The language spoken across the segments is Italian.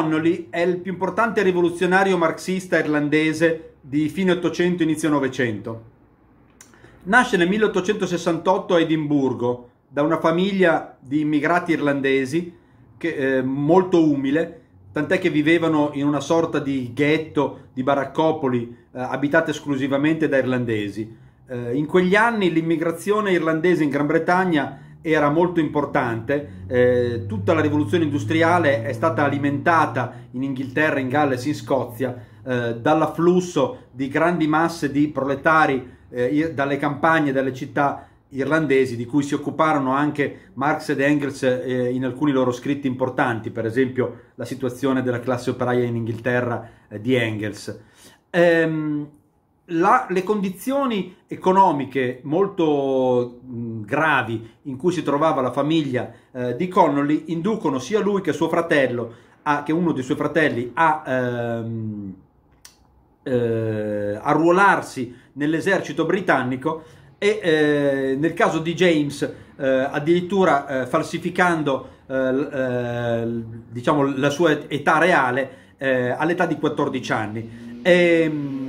Connolly è il più importante rivoluzionario marxista irlandese di fine 800 inizio 900. Nasce nel 1868 a Edimburgo da una famiglia di immigrati irlandesi che, eh, molto umile, tant'è che vivevano in una sorta di ghetto, di baraccopoli eh, abitate esclusivamente da irlandesi. Eh, in quegli anni l'immigrazione irlandese in Gran Bretagna era molto importante, eh, tutta la rivoluzione industriale è stata alimentata in Inghilterra, in Galles, in Scozia eh, dall'afflusso di grandi masse di proletari eh, dalle campagne, dalle città irlandesi di cui si occuparono anche Marx ed Engels eh, in alcuni loro scritti importanti, per esempio la situazione della classe operaia in Inghilterra eh, di Engels. Ehm, la, le condizioni economiche molto mh, gravi in cui si trovava la famiglia eh, di Connolly inducono sia lui che suo fratello, a, che uno dei suoi fratelli, a ehm, eh, arruolarsi nell'esercito britannico e eh, nel caso di James eh, addirittura eh, falsificando eh, diciamo, la sua età reale all'età di 14 anni. E, ehm,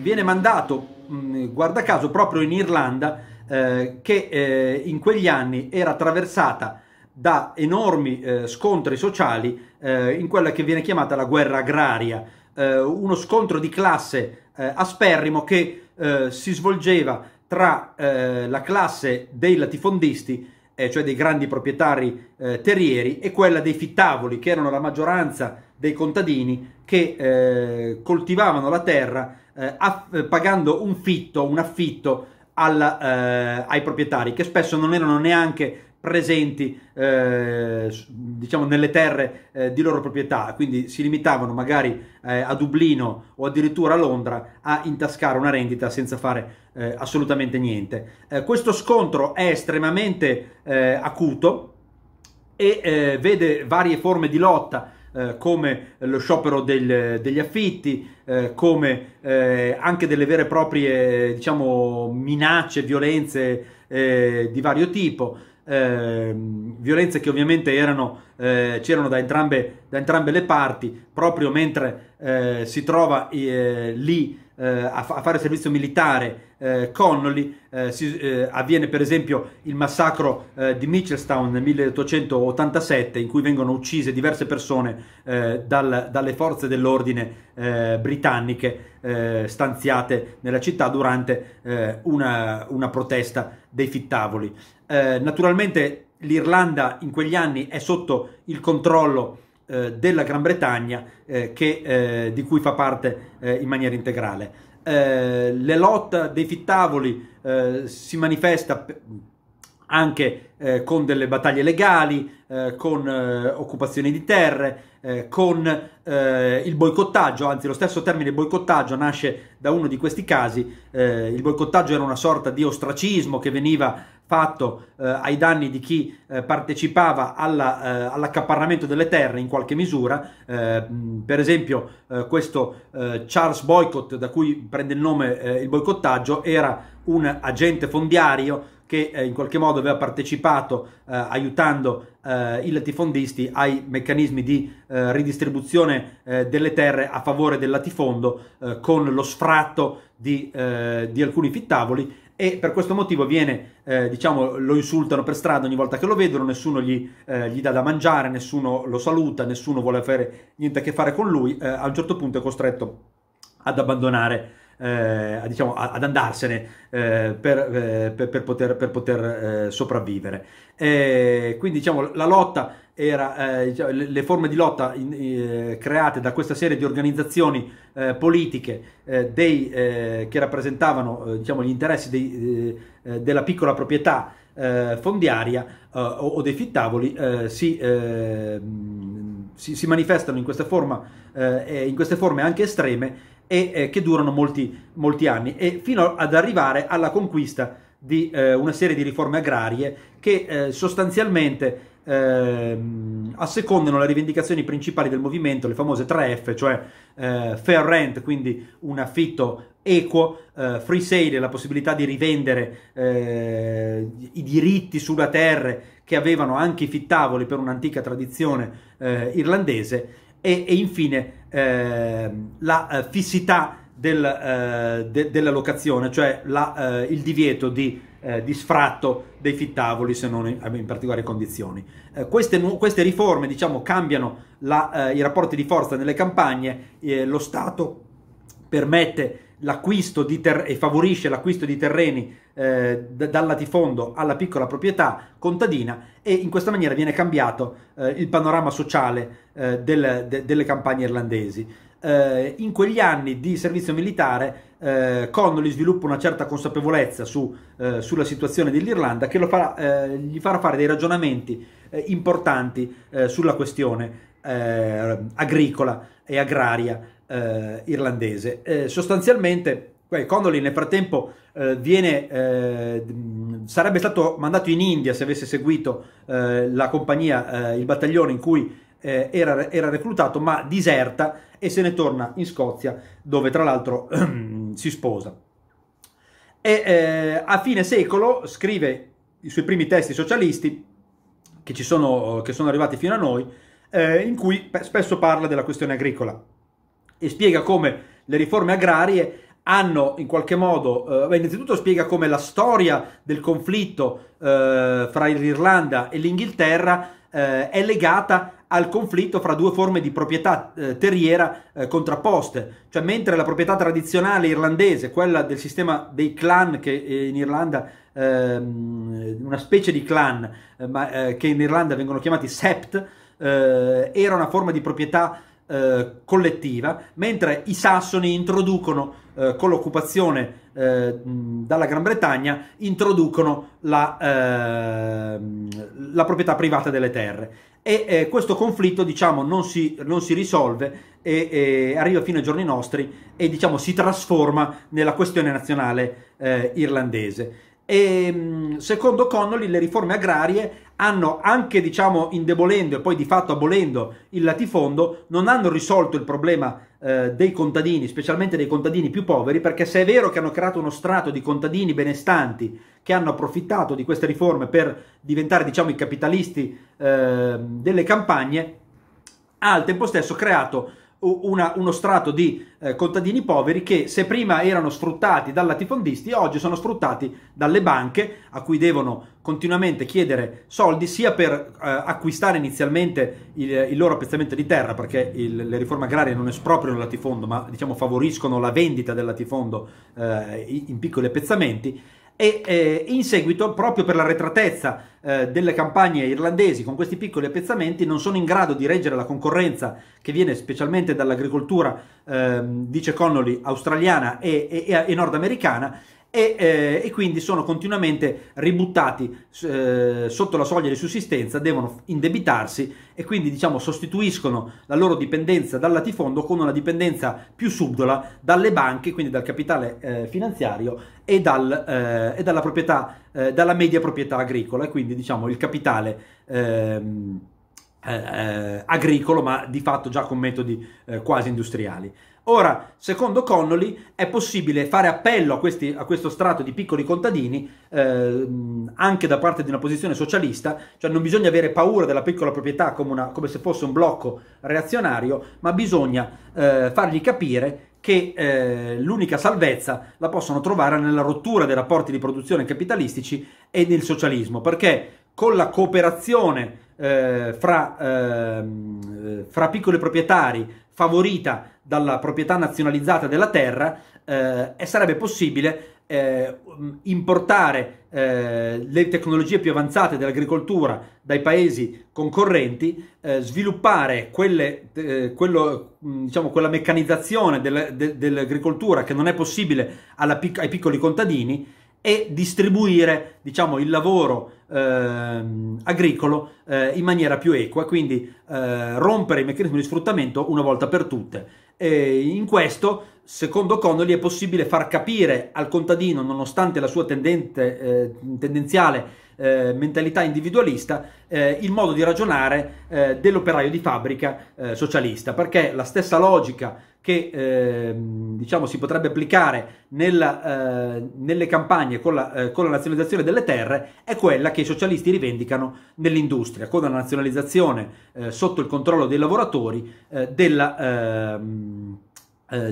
viene mandato, mm, guarda caso, proprio in Irlanda, eh, che eh, in quegli anni era attraversata da enormi eh, scontri sociali eh, in quella che viene chiamata la guerra agraria, eh, uno scontro di classe eh, asperrimo che si svolgeva tra la classe dei latifondisti, cioè dei grandi proprietari terrieri, e quella dei fittavoli, che erano la maggioranza dei contadini che coltivavano la terra eh, aff- eh, pagando un fitto, un affitto al, eh, ai proprietari che spesso non erano neanche presenti eh, diciamo nelle terre eh, di loro proprietà quindi si limitavano magari eh, a Dublino o addirittura a Londra a intascare una rendita senza fare eh, assolutamente niente eh, questo scontro è estremamente acuto e vede varie forme di lotta eh, come lo sciopero del, degli affitti, eh, come eh, anche delle vere e proprie diciamo, minacce, violenze eh, di vario tipo. Ehm, violenze che ovviamente erano, eh, c'erano da entrambe, da entrambe, le parti, proprio mentre si trova lì a, fa- a, fare servizio militare eh, Connolly, eh, si, eh, avviene per esempio il massacro eh, di Mitchellstown nel 1887 in cui vengono uccise diverse persone eh, dal, dalle forze dell'ordine eh, britanniche stanziate nella città durante una, una, protesta dei fittavoli. naturalmente l'Irlanda in quegli anni è sotto il controllo della Gran Bretagna che, di cui fa parte in maniera integrale eh, le lotta dei fittavoli eh, si manifesta anche eh, con delle battaglie legali, eh, con eh, occupazioni di terre, eh, con il boicottaggio, anzi lo stesso termine boicottaggio nasce da uno di questi casi, il boicottaggio era una sorta di ostracismo che veniva fatto eh, ai danni di chi eh, partecipava alla, eh, all'accaparramento delle terre in qualche misura, eh, per esempio eh, questo Charles Boycott da cui prende il nome il boicottaggio era un agente fondiario che in qualche modo aveva partecipato aiutando i latifondisti ai meccanismi di eh, ridistribuzione eh, delle terre a favore del latifondo eh, con lo sfratto di, di alcuni fittavoli e per questo motivo viene, eh, diciamo, lo insultano per strada ogni volta che lo vedono, nessuno gli, eh, gli, dà da mangiare, nessuno lo saluta, nessuno vuole avere niente a che fare con lui, eh, a un certo punto è costretto ad abbandonare eh, diciamo, ad andarsene eh, per, eh, per, per, poter, per poter eh, sopravvivere. quindi diciamo, la lotta era, eh, cioè, le forme di lotta in, eh, create da questa serie di organizzazioni eh, politiche eh, dei, eh, che rappresentavano eh, diciamo, gli interessi dei, della piccola proprietà fondiaria o, o, dei fittavoli si, si, si, manifestano in, forma, in queste forme anche estreme e che durano molti, molti anni e fino ad arrivare alla conquista di una serie di riforme agrarie che sostanzialmente ehm, assecondano le rivendicazioni principali del movimento, le famose 3F, cioè eh, fair rent, quindi un affitto equo, eh, free sale, la possibilità di rivendere eh, i diritti sulla terra che avevano anche i fittavoli per un'antica tradizione eh, irlandese e, e infine ehm, la eh, fissità del, eh, de, della locazione, cioè la, il divieto di eh, di sfratto dei fittavoli se non in, in particolari condizioni. Eh, queste, queste, riforme diciamo, cambiano la, eh, i rapporti di forza nelle campagne, eh, lo Stato permette l'acquisto di ter- e favorisce l'acquisto di terreni eh, d- dal latifondo alla piccola proprietà contadina e in questa maniera viene cambiato eh, il panorama sociale eh, del, de- delle campagne irlandesi. Eh, in quegli anni di servizio militare eh, Connolly sviluppa una certa consapevolezza su, eh, sulla situazione dell'Irlanda che farà, gli farà fare dei ragionamenti importanti sulla questione agricola e agraria eh, irlandese. Eh, sostanzialmente, Connolly nel frattempo eh, viene, eh, sarebbe stato mandato in India se avesse seguito eh, la compagnia, eh, il battaglione in cui era, era, reclutato, ma diserta e se ne torna in Scozia, dove tra l'altro ehm, si sposa. E a fine secolo scrive i suoi primi testi socialisti, che, sono, che sono, arrivati fino a noi, in cui spesso parla della questione agricola e spiega come le riforme agrarie hanno in qualche modo, eh, innanzitutto spiega come la storia del conflitto eh, fra l'Irlanda e l'Inghilterra eh, è legata al conflitto fra due forme di proprietà eh, terriera eh, contrapposte, cioè mentre la proprietà tradizionale irlandese, quella del sistema dei clan che eh, in Irlanda ehm, una specie di clan ma, che in Irlanda vengono chiamati sept, era una forma di proprietà eh, collettiva, mentre i sassoni introducono eh, con l'occupazione eh, dalla Gran Bretagna introducono la, ehm, la, proprietà privata delle terre e eh, questo conflitto diciamo non si, non si risolve e, e, arriva fino ai giorni nostri e diciamo si trasforma nella questione nazionale eh, irlandese e secondo Connolly le riforme agrarie hanno anche diciamo indebolendo e poi di fatto abolendo il latifondo, non hanno risolto il problema eh, dei contadini, specialmente dei contadini più poveri, perché se è vero che hanno creato uno strato di contadini benestanti che hanno approfittato di queste riforme per diventare diciamo i capitalisti eh, delle campagne, ha al tempo stesso creato una, uno strato di eh, contadini poveri che se prima erano sfruttati dai latifondisti oggi sono sfruttati dalle banche a cui devono continuamente chiedere soldi sia per eh, acquistare inizialmente il, il, loro appezzamento di terra, perché il, le riforme agrarie non espropriano il latifondo, ma diciamo, favoriscono la vendita del latifondo eh, in piccoli appezzamenti, e eh, in seguito, proprio per la retratezza eh, delle campagne irlandesi con questi piccoli appezzamenti, non sono in grado di reggere la concorrenza che viene specialmente dall'agricoltura, eh, dice Connolly, australiana e, e, e nordamericana e, eh, e quindi sono continuamente ributtati eh, sotto la soglia di sussistenza, devono indebitarsi e quindi diciamo, sostituiscono la loro dipendenza dal latifondo con una dipendenza più subdola dalle banche, quindi dal capitale eh, finanziario e, dal, eh, e dalla, proprietà, eh, dalla, media proprietà agricola e quindi diciamo, il capitale... Ehm, eh, eh agricolo, ma di fatto già con metodi eh, quasi industriali. Ora, secondo Connolly, è possibile fare appello a, questi, a questo strato di piccoli contadini eh, anche da parte di una posizione socialista, cioè non bisogna avere paura della piccola proprietà come, una, come se fosse un blocco reazionario, ma bisogna eh, fargli capire che eh, l'unica salvezza la possono trovare nella rottura dei rapporti di produzione capitalistici e nel socialismo, perché con la cooperazione eh, fra, ehm, eh, fra, piccoli proprietari favorita dalla proprietà nazionalizzata della terra eh, e sarebbe possibile eh, importare eh, le tecnologie più avanzate dell'agricoltura dai paesi concorrenti, eh, sviluppare quelle, quello, mm, diciamo, quella meccanizzazione del, de, dell'agricoltura che non è possibile alla, ai piccoli contadini e distribuire diciamo, il lavoro eh, agricolo eh, in maniera più equa, quindi eh, rompere i meccanismi di sfruttamento una volta per tutte. E in questo, secondo Connolly, è possibile far capire al contadino, nonostante la sua tendente, eh, tendenziale eh, mentalità individualista eh, il modo di ragionare eh, dell'operaio di fabbrica eh, socialista, perché la stessa logica che ehm, diciamo, si potrebbe applicare nella, eh, nelle campagne con la, eh, con la, nazionalizzazione delle terre è quella che i socialisti rivendicano nell'industria, con la nazionalizzazione sotto il controllo dei lavoratori della, ehm,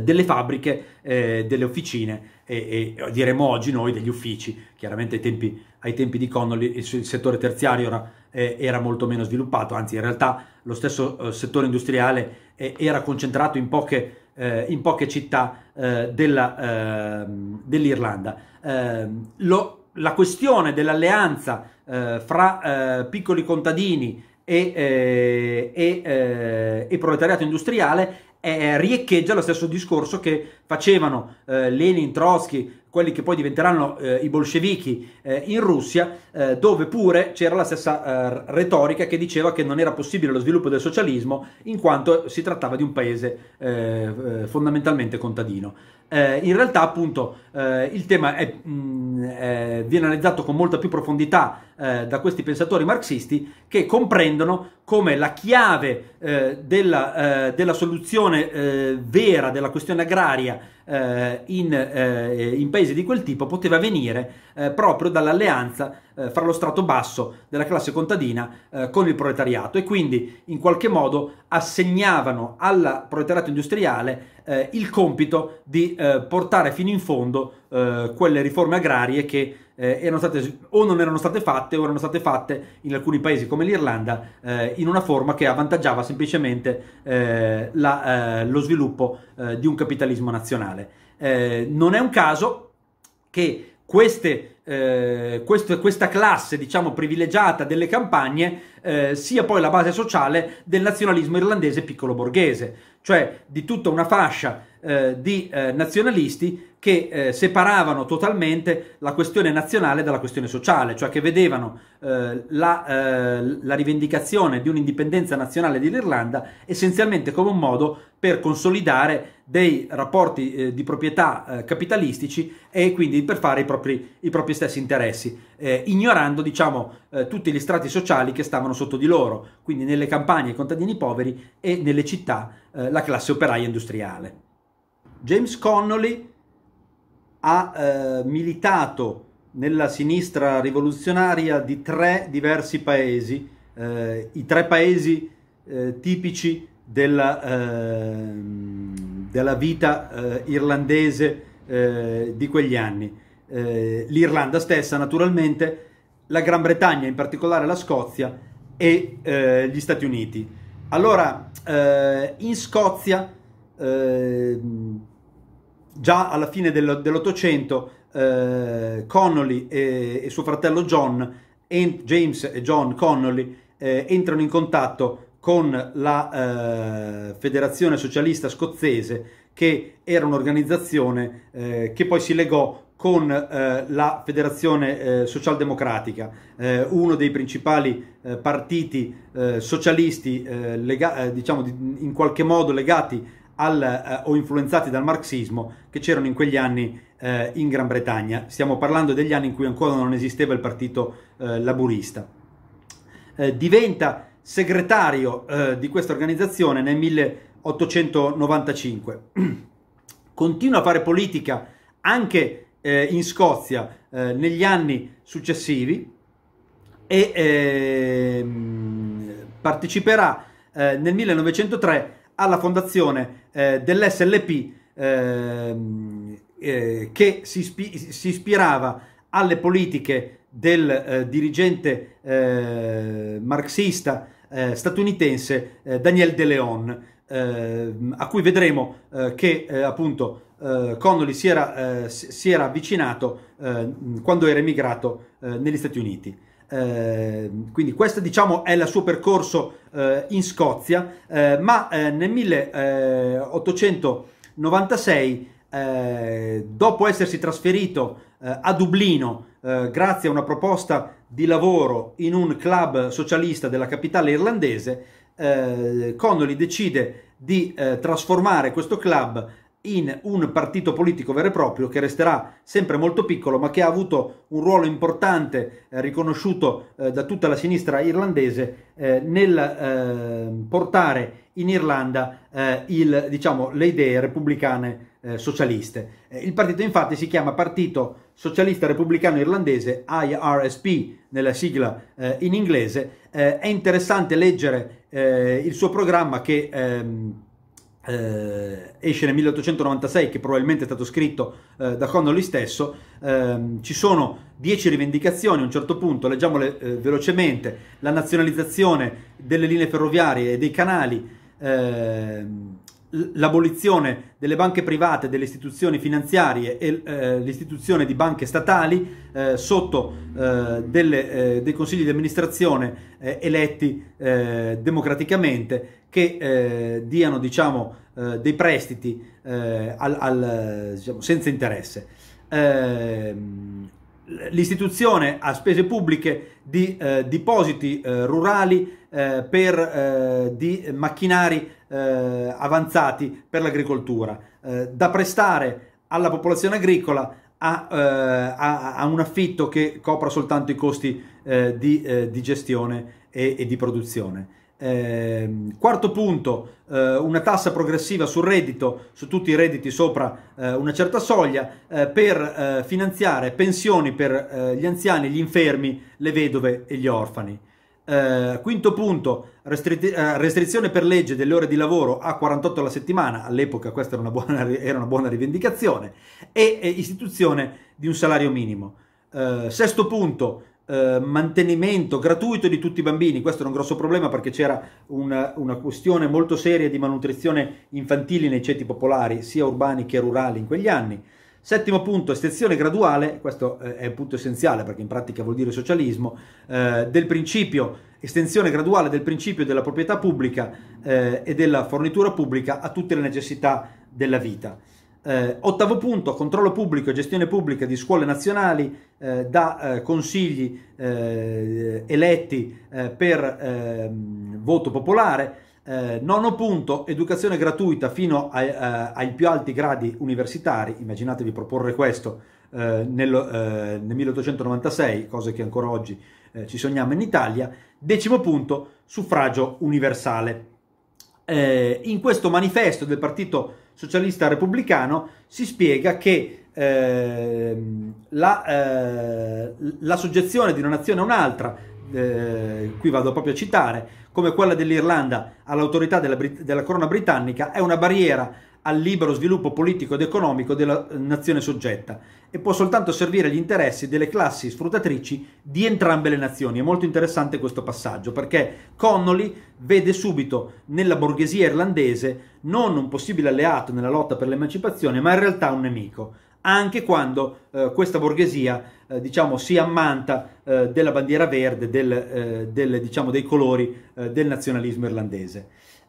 delle fabbriche, delle officine e, e diremo oggi noi degli uffici, chiaramente ai tempi ai tempi di Connolly il, il settore terziario era, eh, era, molto meno sviluppato, anzi in realtà lo stesso eh, settore industriale eh, era concentrato in poche, eh, in poche città eh, ehm, dell'Irlanda. Dell ehm, la questione dell'alleanza fra piccoli contadini e, e, e proletariato industriale eh, riecheggia lo stesso discorso che facevano eh, Lenin, Trotsky, quelli che poi diventeranno eh, i bolscevichi eh, in Russia, eh, dove pure c'era la stessa eh, retorica che diceva che non era possibile lo sviluppo del socialismo in quanto si trattava di un paese eh, eh, fondamentalmente contadino. in realtà appunto il tema è, mh, mm, viene analizzato con molta più profondità eh, da questi pensatori marxisti che comprendono come la chiave eh, della, eh, della, soluzione eh, vera della questione agraria eh, in, eh, in, paesi di quel tipo poteva venire proprio dall'alleanza fra lo strato basso della classe contadina con il proletariato e quindi in qualche modo assegnavano al proletariato industriale il compito di portare fino in fondo quelle riforme agrarie che eh, erano state, o non erano state fatte o erano state fatte in alcuni paesi come l'Irlanda eh, in una forma che avvantaggiava semplicemente eh, la, eh, lo sviluppo eh, di un capitalismo nazionale. Eh, non è un caso che queste, eh, quest- questa classe diciamo, privilegiata delle campagne eh, sia poi la base sociale del nazionalismo irlandese piccolo borghese, cioè di tutta una fascia eh, di nazionalisti che eh, separavano totalmente la questione nazionale dalla questione sociale, cioè che vedevano eh, la, eh, la, rivendicazione di un'indipendenza nazionale dell'Irlanda essenzialmente come un modo per consolidare dei rapporti eh, di proprietà eh, capitalistici e quindi per fare i propri, i propri stessi interessi, eh, ignorando diciamo, tutti gli strati sociali che stavano sotto di loro, quindi nelle campagne i contadini poveri e nelle città la classe operaia industriale. James Connolly ha eh, militato nella sinistra rivoluzionaria di tre diversi paesi, eh, i tre paesi eh, tipici della, ehm, della vita eh, irlandese eh, di quegli anni. Eh, L'Irlanda stessa, naturalmente, la Gran Bretagna, in particolare la Scozia e gli Stati Uniti. Allora, in Scozia ehm, già alla fine dell'Ottocento eh, Connolly e, e, suo fratello John, en, James e John Connolly, eh, entrano in contatto con la eh, Federazione Socialista Scozzese, che era un'organizzazione eh, che poi si legò con eh, la Federazione eh, Socialdemocratica, uno dei principali partiti socialisti, lega- diciamo di, in qualche modo legati al, eh, o influenzati dal marxismo che c'erano in quegli anni eh, in Gran Bretagna. Stiamo parlando degli anni in cui ancora non esisteva il partito eh, laburista. Eh, diventa segretario eh, di questa organizzazione nel 1895. Continua a fare politica anche eh, in Scozia negli anni successivi e ehm, parteciperà nel 1903 alla fondazione eh, dell'SLP ehm, eh, che si, si, ispirava alle politiche del eh, dirigente eh, marxista eh, statunitense Daniel De Leon, ehm, a cui vedremo che appunto eh, Connolly si era, si era avvicinato quando era emigrato negli Stati Uniti. Ehm, quindi questo diciamo è il suo percorso eh, in Scozia, eh, ma eh, nel 1896, eh, eh, dopo essersi trasferito a Dublino grazie a una proposta di lavoro in un club socialista della capitale irlandese, Connolly decide di trasformare questo club in un partito politico vero e proprio che resterà sempre molto piccolo ma che ha avuto un ruolo importante eh, riconosciuto eh, da tutta la sinistra irlandese eh, nel eh, portare in Irlanda eh, il, diciamo, le idee repubblicane eh, socialiste. il partito infatti si chiama Partito Socialista Repubblicano Irlandese, IRSP nella sigla in inglese. è interessante leggere il suo programma che... Ehm, eh, esce nel 1896, che probabilmente è stato scritto eh, da Connolly stesso, ehm, ci sono dieci rivendicazioni a un certo punto, leggiamole eh, velocemente, la nazionalizzazione delle linee ferroviarie e dei canali, ehm, l'abolizione delle banche private, delle istituzioni finanziarie e eh, l'istituzione di banche statali eh, sotto eh, delle, eh, dei consigli di amministrazione eh, eletti eh, democraticamente che diano diciamo, dei prestiti al, al, diciamo, senza interesse. Ehm, l'istituzione a spese pubbliche di eh, depositi eh, rurali eh, per, eh, di macchinari eh, avanzati per l'agricoltura, eh, da prestare alla popolazione agricola a, a, a, un affitto che copra soltanto i costi di, di, gestione e, e di produzione. Ehm, quarto punto, eh, una tassa progressiva sul reddito, su tutti i redditi sopra eh, una certa soglia, eh, per eh, finanziare pensioni per eh, gli anziani, gli infermi, le vedove e gli orfani. quinto punto, restrizione per legge delle ore di lavoro a 48 alla settimana, all'epoca questa era una buona, era una buona rivendicazione, e, e, istituzione di un salario minimo. sesto punto, eh, mantenimento gratuito di tutti i bambini. Questo era un grosso problema perché c'era una, una, questione molto seria di malnutrizione infantile nei ceti popolari, sia urbani che rurali, in quegli anni. Settimo punto, estensione graduale, questo eh, è un punto essenziale perché in pratica vuol dire socialismo, eh, del principio, estensione graduale del principio della proprietà pubblica eh, e della fornitura pubblica a tutte le necessità della vita. Eh, ottavo punto, controllo pubblico e gestione pubblica di scuole nazionali eh, da eh, consigli eh, eletti eh, per ehm, voto popolare. Eh, nono punto, educazione gratuita fino a, a, ai più alti gradi universitari. Immaginatevi proporre questo nel, nel, 1896, cose che ancora oggi ci sogniamo in Italia. Decimo punto, suffragio universale. in questo manifesto del partito socialista repubblicano, si spiega che eh, la, eh, la, soggezione di una nazione a un'altra, eh, qui vado proprio a citare, come quella dell'Irlanda all'autorità della, della corona britannica, è una barriera al libero sviluppo politico ed economico della eh, nazione soggetta e può soltanto servire agli interessi delle classi sfruttatrici di entrambe le nazioni. È molto interessante questo passaggio perché Connolly vede subito nella borghesia irlandese non un possibile alleato nella lotta per l'emancipazione, ma in realtà un nemico anche quando eh, questa borghesia eh, diciamo, si ammanta eh, della bandiera verde, del, eh, del, diciamo, dei colori eh, del nazionalismo irlandese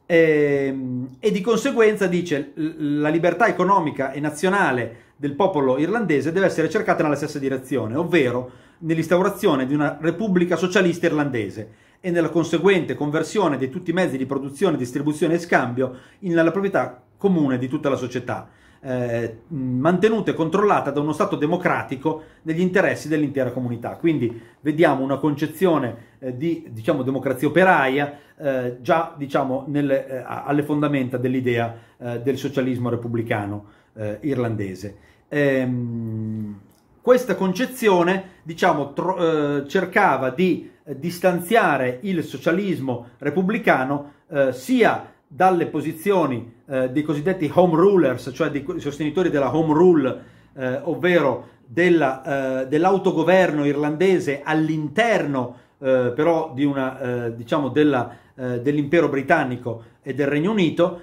e, ehm, e di conseguenza dice la libertà economica e nazionale del popolo irlandese deve essere cercata nella stessa direzione, ovvero nell'instaurazione di una repubblica socialista irlandese e nella conseguente conversione di tutti i mezzi di produzione, distribuzione e scambio nella proprietà comune di tutta la società eh, mantenuta e controllata da uno Stato democratico negli interessi dell'intera comunità. Quindi vediamo una concezione eh, di diciamo, democrazia operaia eh, già diciamo, nel, eh, alle fondamenta dell'idea eh, del socialismo repubblicano eh, irlandese. Ehm, questa concezione diciamo, tro- cercava di distanziare il socialismo repubblicano sia dalle posizioni eh, dei cosiddetti home rulers, cioè dei sostenitori della home rule, eh, ovvero della, eh, dell'autogoverno irlandese all'interno eh, però di una, eh, diciamo della, eh, dell'impero britannico e del Regno Unito,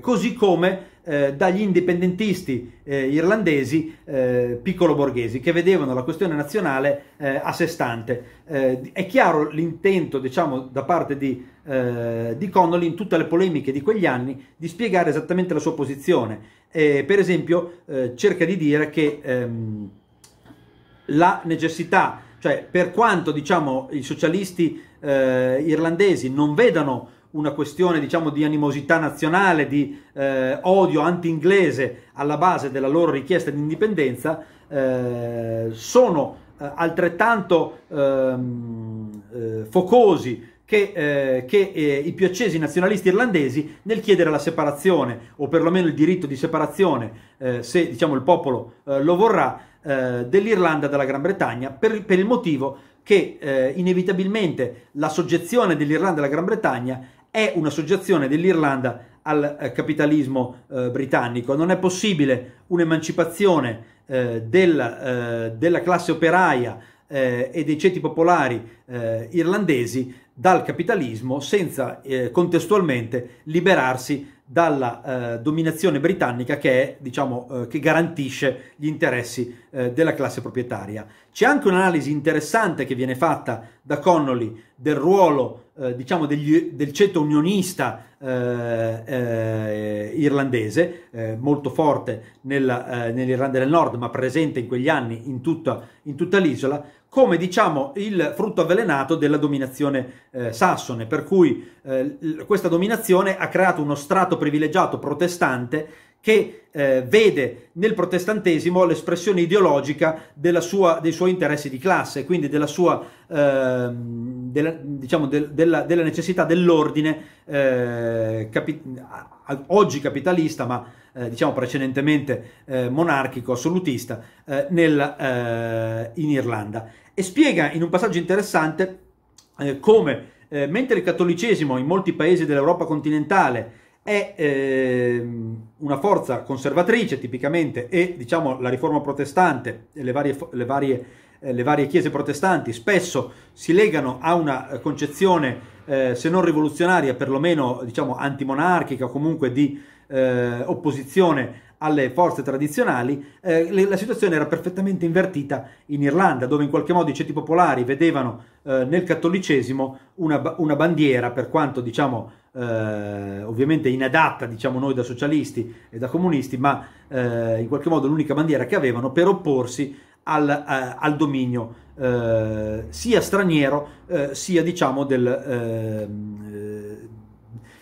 così come eh, dagli indipendentisti eh, irlandesi eh, piccolo borghesi che vedevano la questione nazionale eh, a sé stante. Eh, è chiaro l'intento, diciamo, da parte di, eh, di, Connolly in tutte le polemiche di quegli anni di spiegare esattamente la sua posizione. per esempio, cerca di dire che ehm, la necessità, cioè per quanto diciamo, i socialisti irlandesi non vedano una questione diciamo, di animosità nazionale, di eh, odio anti-inglese alla base della loro richiesta di indipendenza, eh, sono eh, altrettanto ehm, eh, focosi che, eh, che eh, i accesi nazionalisti irlandesi nel chiedere la separazione, o perlomeno il diritto di separazione, se diciamo, il popolo lo vorrà, dell'Irlanda dalla Gran Bretagna, per, per il motivo che eh, inevitabilmente la soggezione dell'Irlanda alla Gran Bretagna è una soggezione dell'Irlanda al eh, capitalismo eh, britannico. Non è possibile un'emancipazione eh, della, eh, della, classe operaia eh, e dei ceti popolari eh, irlandesi dal capitalismo senza contestualmente liberarsi dalla eh, dominazione britannica che, è, diciamo, eh, che, garantisce gli interessi eh, della classe proprietaria. C'è anche un'analisi interessante che viene fatta da Connolly del ruolo eh, diciamo degli, del ceto unionista eh, eh, irlandese, molto forte nella, nell'Irlanda del Nord ma presente in quegli anni in tutta, in tutta l'isola, come diciamo il frutto avvelenato della dominazione eh, sassone, per cui eh, questa dominazione ha creato uno strato privilegiato protestante che eh, vede nel protestantesimo l'espressione ideologica sua, dei suoi interessi di classe, quindi della, sua, eh, della, diciamo, de, della, della necessità dell'ordine eh, capi oggi capitalista, ma eh, diciamo precedentemente eh, monarchico assolutista eh, nel, in Irlanda e spiega in un passaggio interessante eh, come eh, mentre il cattolicesimo in molti paesi dell'Europa continentale è eh, una forza conservatrice tipicamente e diciamo la riforma protestante e le varie, le varie, eh, le varie chiese protestanti spesso si legano a una eh, concezione eh, se non rivoluzionaria perlomeno diciamo antimonarchica comunque di opposizione alle forze tradizionali, eh, la situazione era perfettamente invertita in Irlanda, dove in qualche modo i ceti popolari vedevano eh, nel cattolicesimo una, una, bandiera, per quanto diciamo eh, ovviamente inadatta, diciamo noi da socialisti e da comunisti, ma eh, in qualche modo l'unica bandiera che avevano per opporsi al, a, eh, al dominio eh, sia straniero sia diciamo del,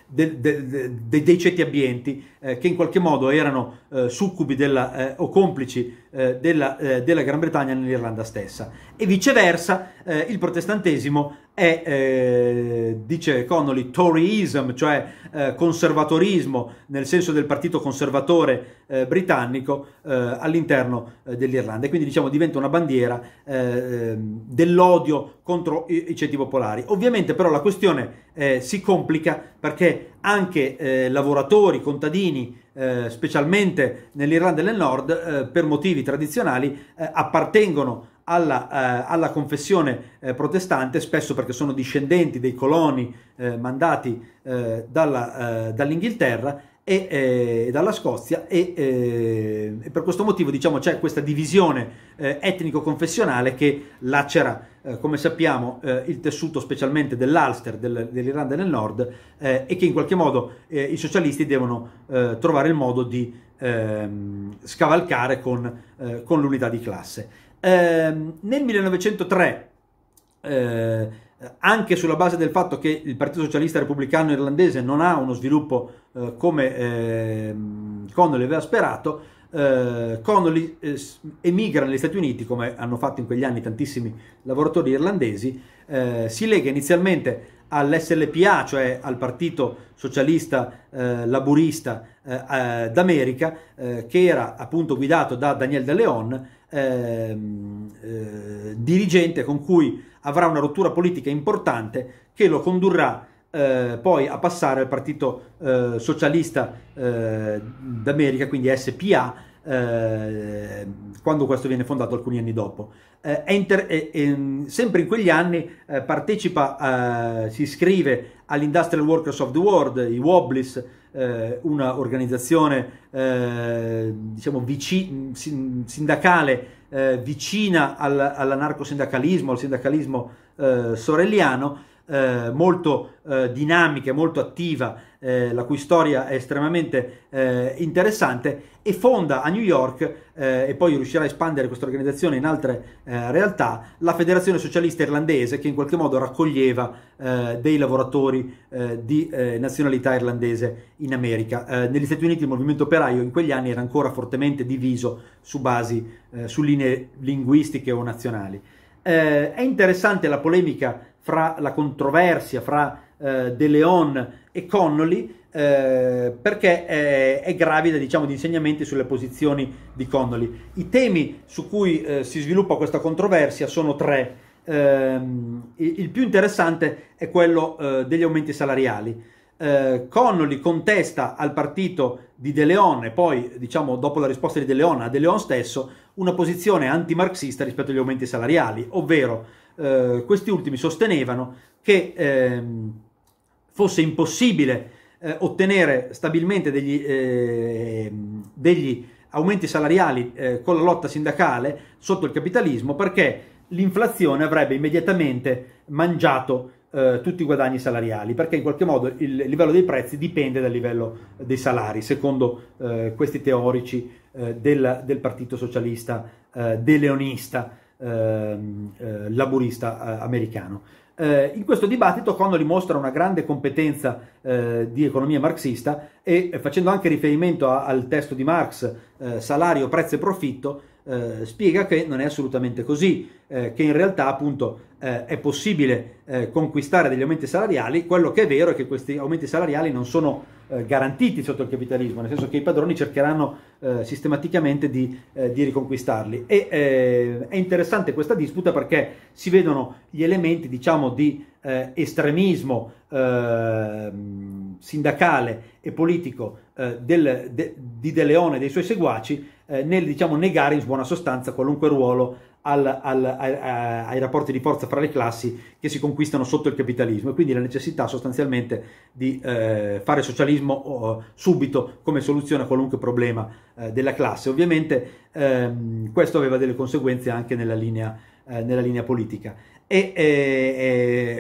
de, de, de, dei ceti abbienti eh, che in qualche modo erano eh, succubi della, eh, o complici eh, della, eh, della, Gran Bretagna nell'Irlanda stessa. E viceversa, il protestantesimo è, dice Connolly, Toryism, cioè conservatorismo nel senso del partito conservatore britannico all'interno dell'Irlanda. E quindi diciamo diventa una bandiera ehm, dell'odio contro i, i, ceti popolari. Ovviamente però la questione si complica perché anche eh, lavoratori, contadini, eh, specialmente nell'Irlanda del Nord, eh, per motivi tradizionali, eh, appartengono alla, eh, alla confessione eh, protestante, spesso perché sono discendenti dei coloni mandati dalla, dall'Inghilterra e dalla Scozia e, e, per questo motivo diciamo, c'è questa divisione etnico-confessionale che lacera eh, come sappiamo eh, il tessuto specialmente dell'Ulster, del, dell'Irlanda del Nord, eh, e che in qualche modo eh, i socialisti devono eh, trovare il modo di ehm, scavalcare con, con, l'unità di classe. Ehm, nel 1903, anche sulla base del fatto che il Partito Socialista Repubblicano Irlandese non ha uno sviluppo come ehm, Connolly aveva sperato, eh, Connolly eh, emigra negli Stati Uniti, come hanno fatto in quegli anni tantissimi lavoratori irlandesi, eh, si lega inizialmente all'SLPA, cioè al Partito Socialista eh, Laburista eh, eh, d'America, che era appunto guidato da Daniel De Leon, ehm, dirigente con cui avrà una rottura politica importante che lo condurrà eh, poi a passare al Partito eh, Socialista eh, d'America, quindi SPA, eh, quando questo viene fondato alcuni anni dopo. Enter, eh, sempre in quegli anni partecipa, si iscrive all'Industrial Workers of the World, i Wobblies, una organizzazione diciamo, vici- sindacale vicina al, all'anarcosindacalismo, al sindacalismo sorelliano, eh, molto eh, dinamica, molto attiva, eh, la cui storia è estremamente eh, interessante, e fonda a New York, eh, e poi riuscirà a espandere questa organizzazione in altre eh, realtà, la Federazione Socialista Irlandese, che in qualche modo raccoglieva dei lavoratori di nazionalità irlandese in America. negli Stati Uniti il movimento operaio in quegli anni era ancora fortemente diviso su basi, su linee linguistiche o nazionali. è interessante la polemica fra la controversia fra eh, De Leon e Connolly eh, perché è, eh, è, gravida diciamo, di insegnamenti sulle posizioni di Connolly. I temi su cui eh, si sviluppa questa controversia sono tre. Ehm, il più interessante è quello eh, degli aumenti salariali. Eh, Connolly contesta al partito di De Leon e poi, diciamo, dopo la risposta di De Leon a De Leon stesso, una posizione antimarxista rispetto agli aumenti salariali, ovvero eh, questi ultimi sostenevano che ehm, fosse impossibile eh, ottenere stabilmente degli, eh, degli aumenti salariali eh, con la lotta sindacale sotto il capitalismo perché l'inflazione avrebbe immediatamente mangiato eh, tutti i guadagni salariali, perché in qualche modo il livello dei prezzi dipende dal livello dei salari, secondo eh, questi teorici eh, del, del, Partito Socialista eh, De Leonista. Ehm, eh, laburista eh, americano. Eh, in questo dibattito Connolly mostra una grande competenza di economia marxista e facendo anche riferimento a, al testo di Marx, salario, prezzo e profitto, eh, spiega che non è assolutamente così, eh, che in realtà appunto eh, è possibile conquistare degli aumenti salariali, quello che è vero è che questi aumenti salariali non sono eh, garantiti sotto il capitalismo, nel senso che i padroni cercheranno eh, sistematicamente di, eh, di, riconquistarli. E eh, è interessante questa disputa perché si vedono gli elementi diciamo, di estremismo ehm, sindacale e politico del, de, di De Leone e dei suoi seguaci nel diciamo, negare in buona sostanza qualunque ruolo al, al, a, ai rapporti di forza fra le classi che si conquistano sotto il capitalismo e quindi la necessità sostanzialmente di eh, fare socialismo eh, subito come soluzione a qualunque problema eh, della classe. Ovviamente ehm, questo aveva delle conseguenze anche nella linea, eh, nella linea politica e, e,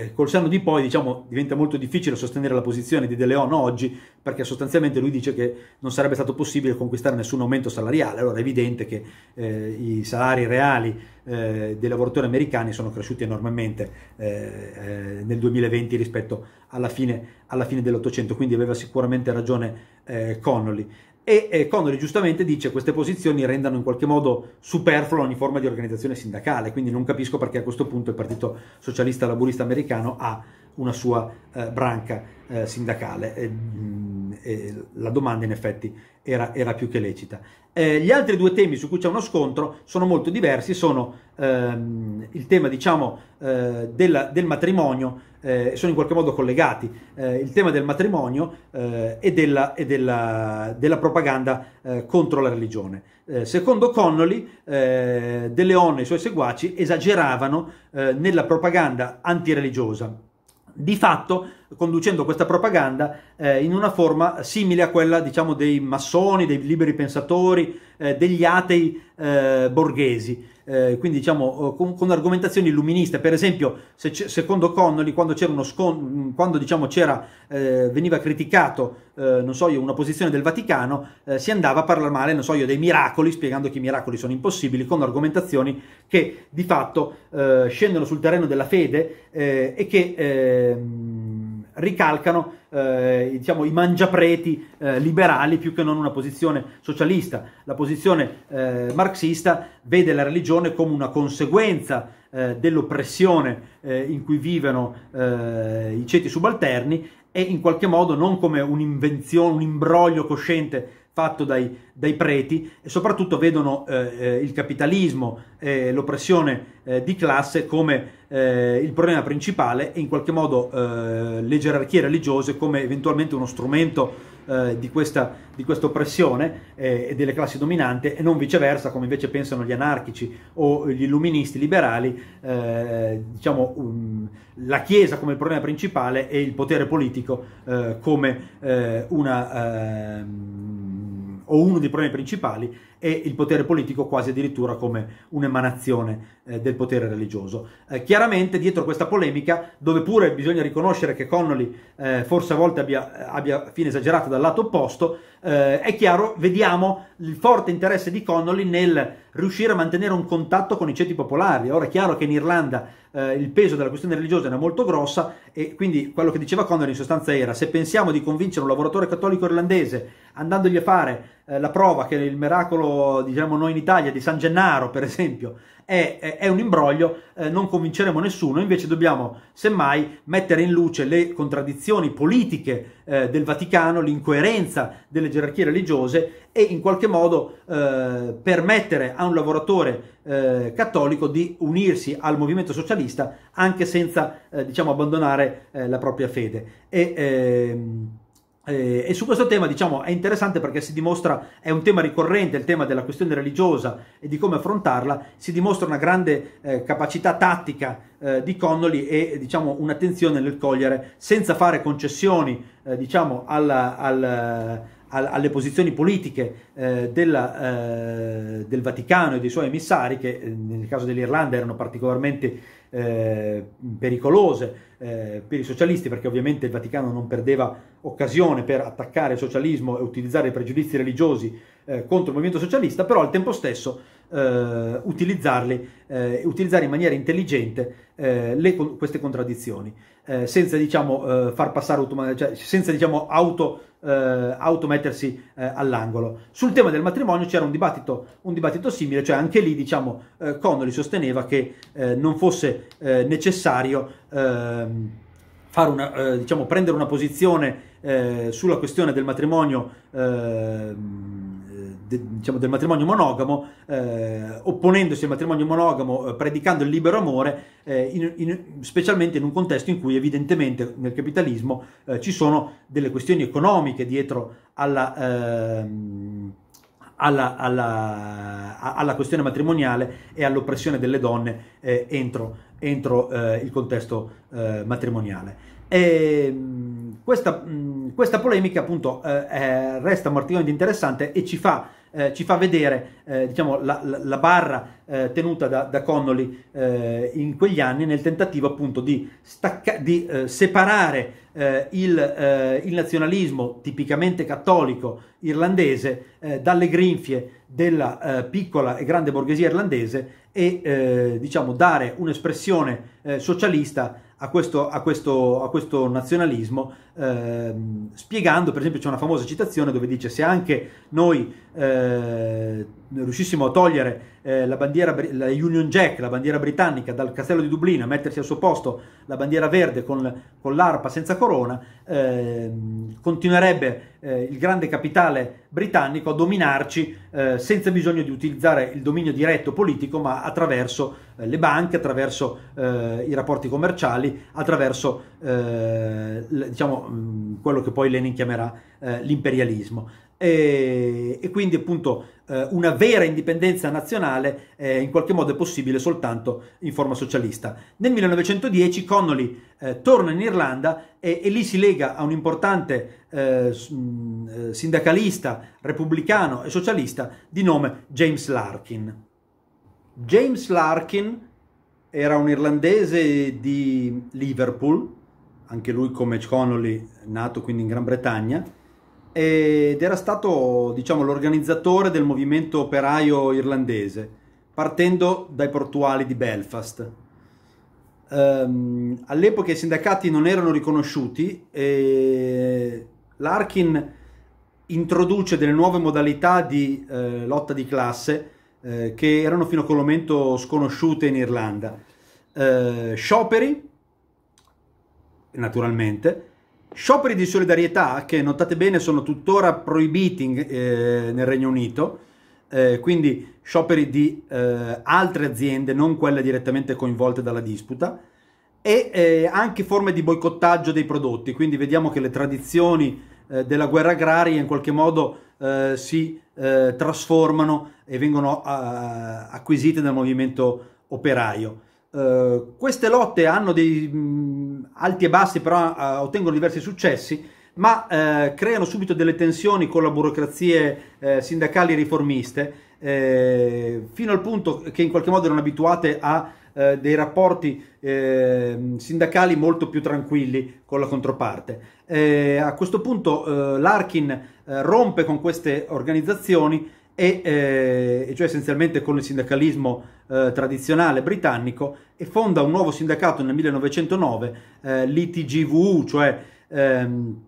e col senno di poi diciamo, diventa molto difficile sostenere la posizione di De Leon oggi perché sostanzialmente lui dice che non sarebbe stato possibile conquistare nessun aumento salariale, allora è evidente che eh, i salari reali eh, dei lavoratori americani sono cresciuti enormemente eh, eh nel 2020 rispetto alla fine, alla fine dell'Ottocento, quindi aveva sicuramente ragione eh, Connolly e Connolly giustamente dice che queste posizioni rendano in qualche modo superflua ogni forma di organizzazione sindacale, quindi non capisco perché a questo punto il Partito Socialista Laburista Americano ha una sua eh, branca eh, sindacale. Eh, e eh, la domanda in effetti era, era più che lecita. Eh, gli altri due temi su cui c'è uno scontro sono molto diversi, sono ehm, il tema diciamo, eh, della, del matrimonio, eh, sono in qualche modo collegati, eh, il tema del matrimonio eh, e della, e della, della propaganda contro la religione. secondo Connolly, De Leone e i suoi seguaci esageravano nella propaganda antireligiosa di fatto conducendo questa propaganda eh, in una forma simile a quella diciamo, dei massoni, dei liberi pensatori, eh, degli atei eh, borghesi eh, quindi diciamo eh, con, con, argomentazioni illuministe, per esempio se, secondo Connolly quando, scon- quando diciamo, eh, veniva criticato eh, so io, una posizione del Vaticano eh, si andava a parlare male so io, dei miracoli spiegando che i miracoli sono impossibili con argomentazioni che di fatto eh, scendono sul terreno della fede e che ehm, ricalcano eh, diciamo, i mangiapreti eh, liberali più che non una posizione socialista. La posizione eh, marxista vede la religione come una conseguenza eh, dell'oppressione eh, in cui vivono eh, i ceti subalterni e in qualche modo non come un'invenzione, un imbroglio cosciente fatto dai, dai, preti e soprattutto vedono eh, il capitalismo e l'oppressione eh, di classe come eh, il problema principale e in qualche modo eh, le gerarchie religiose come eventualmente uno strumento eh, di, questa, di, questa, oppressione eh, e delle classi dominanti e non viceversa come invece pensano gli anarchici o gli illuministi liberali, eh, diciamo um, la Chiesa come il problema principale e il potere politico eh, come una, ehm, o uno dei problemi principali e il potere politico quasi addirittura come un'emanazione eh, del potere religioso. Eh, chiaramente dietro questa polemica, dove pure bisogna riconoscere che Connolly eh, forse a volte abbia, eh, abbia fine esagerato dal lato opposto, eh, è chiaro, vediamo il forte interesse di Connolly nel riuscire a mantenere un contatto con i ceti popolari. Ora è chiaro che in Irlanda eh, il peso della questione religiosa era molto grossa e quindi quello che diceva Connolly in sostanza era se pensiamo di convincere un lavoratore cattolico irlandese andandogli a fare eh, la prova che il miracolo, diciamo noi in Italia, di San Gennaro per esempio, è, è, un imbroglio, eh, non convinceremo nessuno, invece dobbiamo semmai mettere in luce le contraddizioni politiche eh, del Vaticano, l'incoerenza delle gerarchie religiose e in qualche modo eh, permettere a un lavoratore eh, cattolico di unirsi al movimento socialista anche senza diciamo, abbandonare la propria fede. E, ehm, eh, e su questo tema diciamo è interessante perché si dimostra, è un tema ricorrente, il tema della questione religiosa e di come affrontarla, si dimostra una grande eh, capacità tattica eh, di Connolly e diciamo un'attenzione nel cogliere senza fare concessioni eh, diciamo alla, alla alle posizioni politiche eh, della, eh, del Vaticano e dei suoi emissari, che eh, nel caso dell'Irlanda erano particolarmente eh, pericolose eh, per i socialisti, perché ovviamente il Vaticano non perdeva occasione per attaccare il socialismo e utilizzare i pregiudizi religiosi eh, contro il movimento socialista, però al tempo stesso eh, utilizzarli, eh, utilizzare in maniera intelligente eh, le, queste contraddizioni, eh, senza diciamo eh, far passare cioè, senza diciamo auto eh, automettersi eh, all'angolo. Sul tema del matrimonio c'era un dibattito, un dibattito simile, cioè anche lì diciamo, eh, Connolly sosteneva che eh, non fosse necessario ehm, fare una, diciamo, prendere una posizione sulla questione del matrimonio ehm, de, diciamo, del matrimonio monogamo, eh, opponendosi al matrimonio monogamo, eh, predicando il libero amore, eh, in, in, specialmente in un contesto in cui evidentemente nel capitalismo eh, ci sono delle questioni economiche dietro alla... Ehm, alla, alla, alla, questione matrimoniale e all'oppressione delle donne eh, entro, entro eh, il contesto eh, matrimoniale. E, ehm, questa, questa, polemica appunto eh, resta molto interessante e ci fa eh, ci fa vedere eh, diciamo, la, la, la, barra eh, tenuta da, da Connolly eh, in quegli anni nel tentativo appunto di, stacca- di eh, separare il, il, nazionalismo tipicamente cattolico irlandese dalle grinfie della piccola e grande borghesia irlandese e diciamo, dare un'espressione socialista a questo, a questo, a questo nazionalismo, ehm, spiegando, per esempio c'è una famosa citazione dove dice se anche noi eh, riuscissimo a togliere eh, la bandiera, la Union Jack, la bandiera britannica, dal castello di Dublino a mettersi al suo posto la bandiera verde con, con l'arpa senza corona, eh, continuerebbe eh, il grande capitale britannico a dominarci eh, senza bisogno di utilizzare il dominio diretto politico, ma attraverso eh, le banche, attraverso eh, i rapporti commerciali, attraverso diciamo, mm, quello che poi Lenin chiamerà l'imperialismo e, eh, e quindi appunto eh, una vera indipendenza nazionale è eh, in qualche modo è possibile soltanto in forma socialista. Nel 1910 Connolly eh, torna in Irlanda e, e, lì si lega a un importante mm, sindacalista repubblicano e socialista di nome James Larkin. James Larkin era un irlandese di Liverpool, anche lui come Connolly, nato quindi in Gran Bretagna, ed era stato diciamo, l'organizzatore del movimento operaio irlandese, partendo dai portuali di Belfast. Um, all'epoca i sindacati non erano riconosciuti e l'Arkin introduce delle nuove modalità di eh, lotta di classe eh, che erano fino a quel momento sconosciute in Irlanda. Eh, scioperi, naturalmente, Scioperi di solidarietà che notate bene sono tuttora proibiti eh, nel Regno Unito, eh, quindi scioperi di eh, altre aziende, non quelle direttamente coinvolte dalla disputa, e eh, anche forme di boicottaggio dei prodotti, quindi vediamo che le tradizioni eh, della guerra agraria in qualche modo eh, si trasformano e vengono acquisite dal movimento operaio. Eh, queste lotte hanno dei mh, mm, alti e bassi, però uh, ottengono diversi successi, ma uh, creano subito delle tensioni con le burocrazie sindacali riformiste, fino al punto che in qualche modo erano abituate a dei rapporti ehm, sindacali molto più tranquilli con la controparte. a questo punto l'Arkin rompe con queste organizzazioni e, eh, cioè essenzialmente con il sindacalismo eh, tradizionale britannico e fonda un nuovo sindacato nel 1909, eh, l'ITGVU, cioè ehm,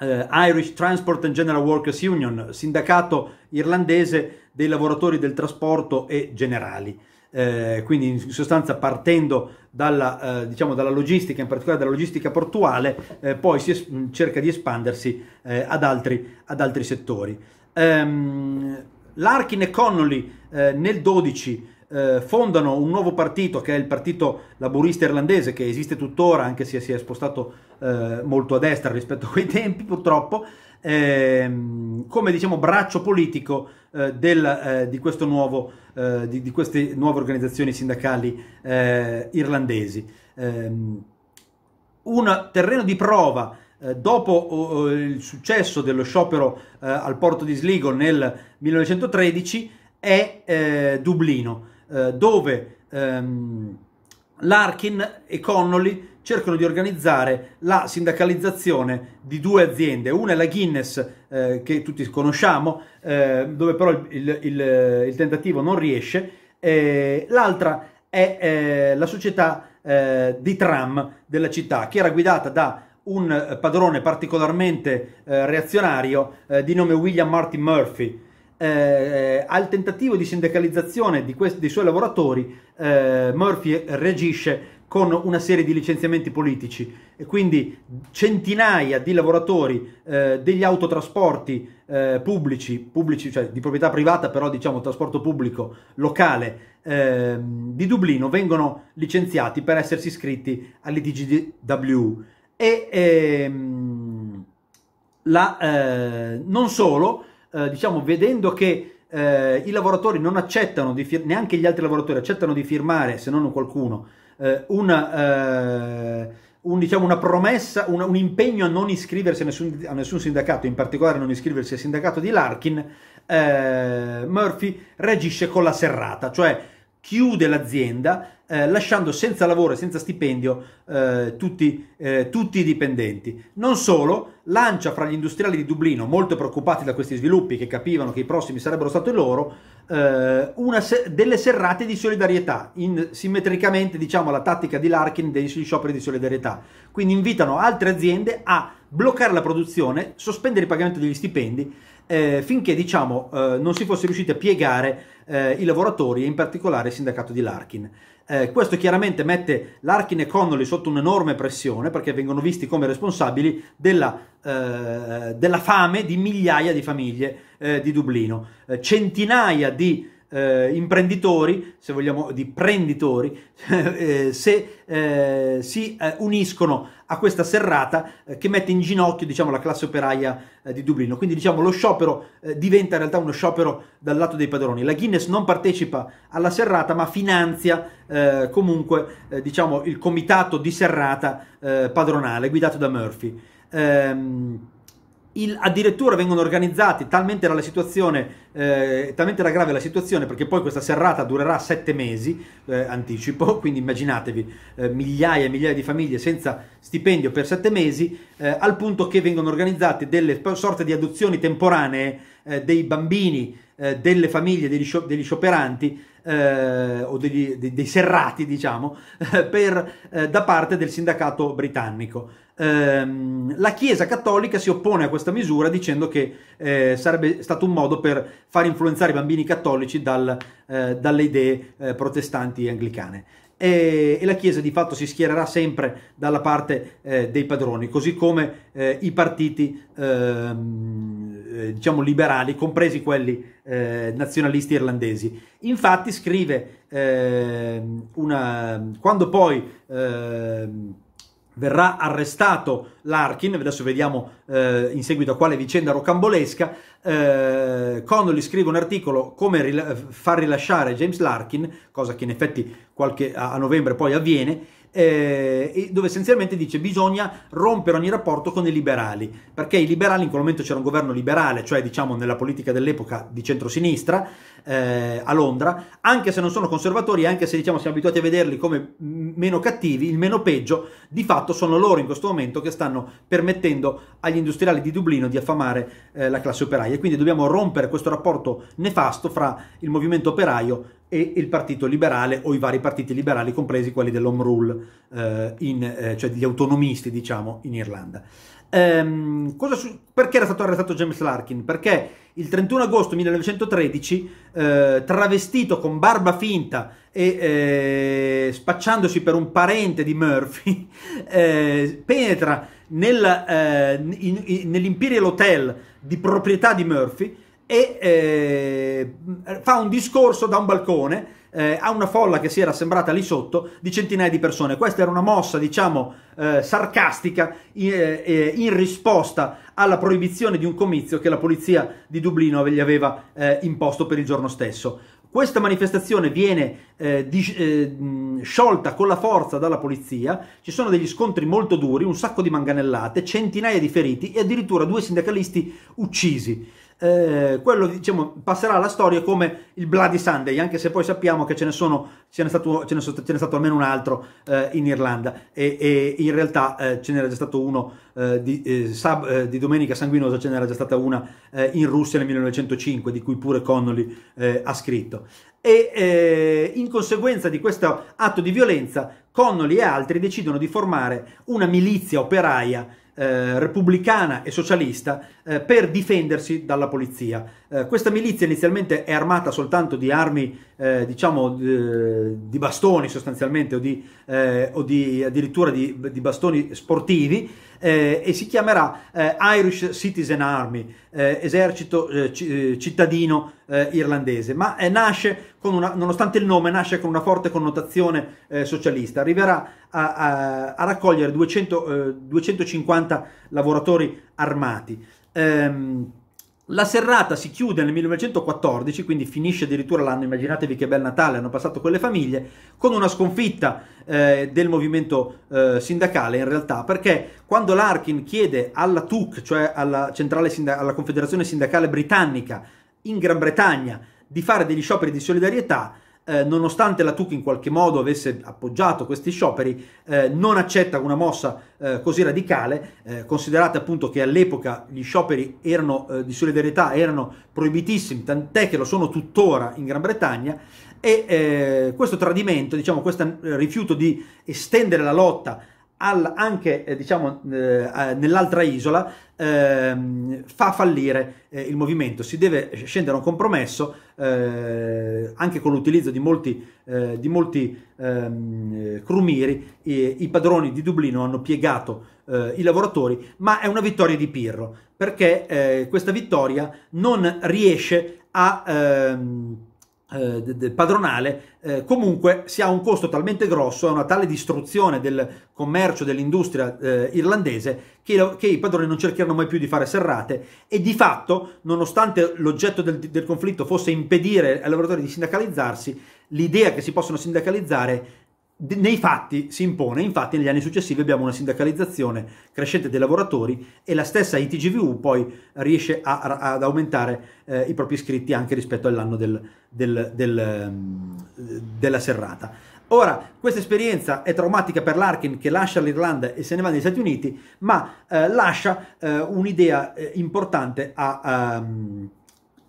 eh, Irish Transport and General Workers Union, sindacato irlandese dei lavoratori del trasporto e generali. Eh, quindi in sostanza partendo dalla, eh, diciamo, dalla, logistica, in particolare dalla logistica portuale, poi si es- cerca di espandersi ad altri, ad, altri, settori. Ehm, Larkin e Connolly eh, nel 12 eh, fondano un nuovo partito che è il partito laburista irlandese che esiste tuttora anche se si è spostato eh, molto a destra rispetto a quei tempi purtroppo ehm, come diciamo braccio politico eh, del, eh, di, nuovo, eh, di, di, queste nuove organizzazioni sindacali irlandesi ehm, un terreno di prova eh, dopo oh, oh, il successo dello sciopero eh, al porto di Sligo nel 1913 è eh, Dublino, dove ehm, Larkin e Connolly cercano di organizzare la sindacalizzazione di due aziende. Una è la Guinness, eh, che tutti conosciamo, eh, dove però il, il, il, tentativo non riesce, eh, l'altra è la società di tram della città, che era guidata da un padrone particolarmente eh, reazionario eh, di nome William Martin Murphy. Eh, eh al tentativo di sindacalizzazione di questi, dei suoi lavoratori, eh, Murphy reagisce con una serie di licenziamenti politici e quindi centinaia di lavoratori eh, degli autotrasporti pubblici, pubblici, cioè di proprietà privata, però diciamo trasporto pubblico locale ehm, di Dublino vengono licenziati per essersi iscritti all'ITGW e ehm, la, eh, non solo, eh, diciamo, vedendo che eh, i lavoratori non accettano di firmare, neanche gli altri lavoratori accettano di firmare, se non qualcuno, eh, una, eh, un, diciamo, una, promessa, una, un impegno a non iscriversi a nessun, a nessun, sindacato, in particolare a non iscriversi al sindacato di Larkin, eh, Murphy reagisce con la serrata, cioè chiude l'azienda eh, lasciando senza lavoro e senza stipendio eh, tutti, eh, tutti, i dipendenti. Non solo, lancia fra gli industriali di Dublino, molto preoccupati da questi sviluppi, che capivano che i prossimi sarebbero stati loro, eh, se- delle serrate di solidarietà, in, simmetricamente diciamo alla tattica di Larkin degli scioperi di solidarietà. Quindi invitano altre aziende a bloccare la produzione, sospendere il pagamento degli stipendi eh, finché diciamo, eh, non si fosse riusciti a piegare eh, i lavoratori e in particolare il sindacato di Larkin. Eh, questo chiaramente mette Larkin e Connolly sotto un'enorme pressione perché vengono visti come responsabili della, eh, della fame di migliaia di famiglie eh, di Dublino. centinaia di eh, imprenditori, se vogliamo, di prenditori, eh, se eh, si eh, uniscono a questa serrata eh, che mette in ginocchio diciamo, la classe operaia eh, di Dublino. Quindi diciamo, lo sciopero diventa in realtà uno sciopero dal lato dei padroni. La Guinness non partecipa alla serrata ma finanzia comunque diciamo, il comitato di serrata padronale guidato da Murphy. Ehm, il, addirittura vengono organizzati talmente era, la situazione, eh, talmente era grave la situazione perché poi questa serrata durerà sette mesi eh, anticipo, quindi immaginatevi eh, migliaia e migliaia di famiglie senza stipendio per sette mesi, eh, al punto che vengono organizzate delle sorte di adozioni temporanee eh, dei bambini eh, delle famiglie degli, sciop- degli scioperanti eh, o degli, dei, dei, serrati, diciamo, per, eh, da parte del sindacato britannico. Ehm, la Chiesa cattolica si oppone a questa misura dicendo che eh, sarebbe stato un modo per far influenzare i bambini cattolici dal, eh, dalle idee protestanti e anglicane e, la Chiesa di fatto si schiererà sempre dalla parte eh, dei padroni, così come eh, i partiti ehm eh, diciamo liberali, compresi quelli eh, nazionalisti irlandesi. Infatti scrive ehm, una... quando poi ehm, verrà arrestato Larkin, adesso vediamo eh, in seguito a quale vicenda rocambolesca, eh, Connolly scrive un articolo come rila far rilasciare James Larkin, cosa che in effetti qualche, a novembre poi avviene, eh, dove essenzialmente dice bisogna rompere ogni rapporto con i liberali, perché i liberali in quel momento c'era un governo liberale, cioè diciamo nella politica dell'epoca di centrosinistra eh, a Londra, anche se non sono conservatori, anche se diciamo siamo abituati a vederli come meno cattivi, il meno peggio, di fatto sono loro in questo momento che stanno permettendo agli industriali di Dublino di affamare eh, la classe operaia. Quindi dobbiamo rompere questo rapporto nefasto fra il movimento operaio e il partito liberale o i vari partiti liberali, compresi quelli dell'home rule, eh, in, eh, cioè degli autonomisti, diciamo, in Irlanda. Ehm, su- perché era stato arrestato James Larkin? Perché il 31 agosto 1913, eh, travestito con barba finta e eh, spacciandosi per un parente di Murphy, eh, penetra eh, nell'Imperial Hotel di proprietà di Murphy e eh, fa un discorso da un balcone eh, a una folla che si era sembrata lì sotto di centinaia di persone. Questa era una mossa, diciamo, eh, sarcastica eh, eh, in risposta alla proibizione di un comizio che la polizia di Dublino gli aveva eh, imposto per il giorno stesso. Questa manifestazione viene eh, di, eh, sciolta con la forza dalla polizia, ci sono degli scontri molto duri, un sacco di manganellate, centinaia di feriti e addirittura due sindacalisti uccisi eh, quello diciamo, passerà alla storia come il Bloody Sunday, anche se poi sappiamo che ce ne, sono, ce n'è, stato, ce n'è, ce n'è stato almeno un altro eh, in Irlanda e, e in realtà eh, ce n'era già stato uno eh, di, eh, sub, eh, di, Domenica Sanguinosa, ce n'era già stata una in Russia nel 1905, di cui pure Connolly ha scritto. E in conseguenza di questo atto di violenza, Connolly e altri decidono di formare una milizia operaia eh, repubblicana e socialista eh, per difendersi dalla polizia. Eh, questa milizia inizialmente è armata soltanto di armi, eh, diciamo, eh, di bastoni sostanzialmente o, di, eh, o di, addirittura di, di, bastoni sportivi e si chiamerà Irish Citizen Army, esercito cittadino irlandese, ma nasce una, nonostante il nome nasce con una forte connotazione socialista. Arriverà a, a, a raccogliere 200, eh, 250 lavoratori armati. Ehm, la serrata si chiude nel 1914, quindi finisce addirittura l'anno, immaginatevi che bel Natale hanno passato quelle famiglie, con una sconfitta eh, del movimento eh, sindacale in realtà, perché quando Larkin chiede alla TUC, cioè alla, Sindac- alla Confederazione Sindacale Britannica in Gran Bretagna, di fare degli scioperi di solidarietà, eh, nonostante la TUC in qualche modo avesse appoggiato questi scioperi, eh, non accetta una mossa eh, così radicale, eh, considerate appunto che all'epoca gli scioperi erano, eh, di solidarietà erano proibitissimi, tant'è che lo sono tuttora in Gran Bretagna, e eh, questo tradimento, diciamo questo rifiuto di estendere la lotta al, anche eh, diciamo, eh, nell'altra isola ehm, fa fallire eh, il movimento, si deve scendere a un compromesso eh, anche con l'utilizzo di molti, eh, di molti ehm, crumiri, I, i padroni di Dublino hanno piegato i lavoratori, ma è una vittoria di Pirro perché questa vittoria non riesce a... Ehm, eh, padronale, eh, comunque si ha un costo talmente grosso, e una tale distruzione del commercio, dell'industria eh, irlandese, che, lo, che, i padroni non cercheranno mai più di fare serrate e di fatto, nonostante l'oggetto del, del conflitto fosse impedire ai lavoratori di sindacalizzarsi, l'idea che si possono sindacalizzare nei fatti si impone, infatti negli anni successivi abbiamo una sindacalizzazione crescente dei lavoratori e la stessa ITGVU poi riesce a, a, ad aumentare eh, i propri iscritti anche rispetto all'anno del, del, del, ehm, della serrata. Ora, questa esperienza è traumatica per Larkin che lascia l'Irlanda e se ne va negli Stati Uniti, ma eh, lascia eh, un'idea eh, importante a... a ehm,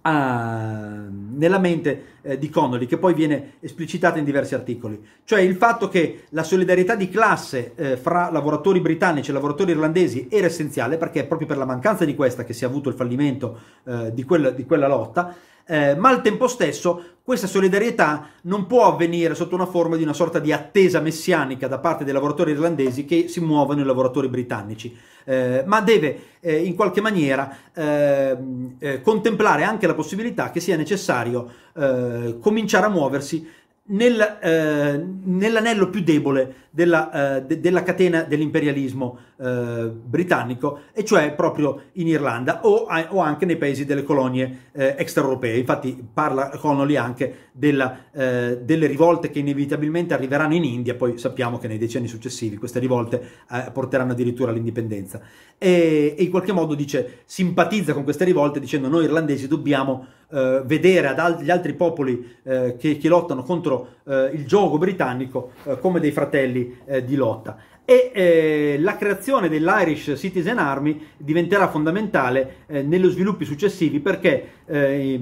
a, nella mente eh, di Connolly, che poi viene esplicitata in diversi articoli, cioè il fatto che la solidarietà di classe eh, fra lavoratori britannici e lavoratori irlandesi era essenziale, perché è proprio per la mancanza di questa che si è avuto il fallimento eh, di, quel, di quella lotta, eh, ma al tempo stesso questa solidarietà non può avvenire sotto una forma di una sorta di attesa messianica da parte dei lavoratori irlandesi che si muovono i lavoratori britannici, eh, ma deve eh, in qualche maniera ehm, eh, contemplare anche la possibilità che sia necessario eh, cominciare a muoversi nel, eh, nell'anello più debole della, eh, de- della catena dell'imperialismo eh, britannico, e cioè proprio in Irlanda o, o anche nei paesi delle colonie eh, extraeuropee. Infatti parla Connolly anche della, eh, delle rivolte che inevitabilmente arriveranno in India, poi sappiamo che nei decenni successivi queste rivolte eh, porteranno addirittura all'indipendenza. E, e, in qualche modo dice, simpatizza con queste rivolte dicendo noi irlandesi dobbiamo eh, vedere agli alt- altri popoli che, che, lottano contro il gioco britannico come dei fratelli di lotta e eh, la creazione dell'Irish Citizen Army diventerà fondamentale eh, negli sviluppi successivi perché eh,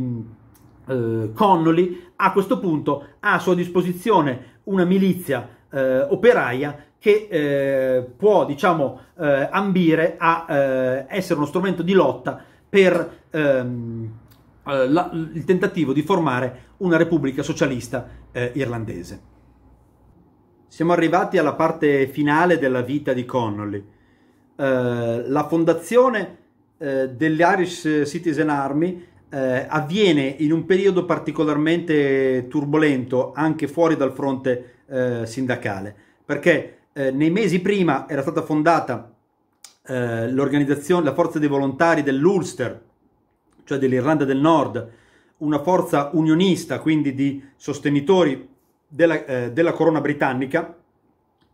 eh, Connolly a questo punto ha a sua disposizione una milizia eh, operaia che eh, può diciamo ambire a essere uno strumento di lotta per ehm, la, il tentativo di formare una repubblica socialista irlandese. Siamo arrivati alla parte finale della vita di Connolly. Eh, la fondazione eh, dell'Irish Citizen Army eh, avviene in un periodo particolarmente turbolento anche fuori dal fronte eh, sindacale, perché eh, nei mesi prima era stata fondata eh, l'organizzazione, la forza dei volontari dell'Ulster, cioè dell'Irlanda del Nord, una forza unionista, quindi di sostenitori della, eh, della corona britannica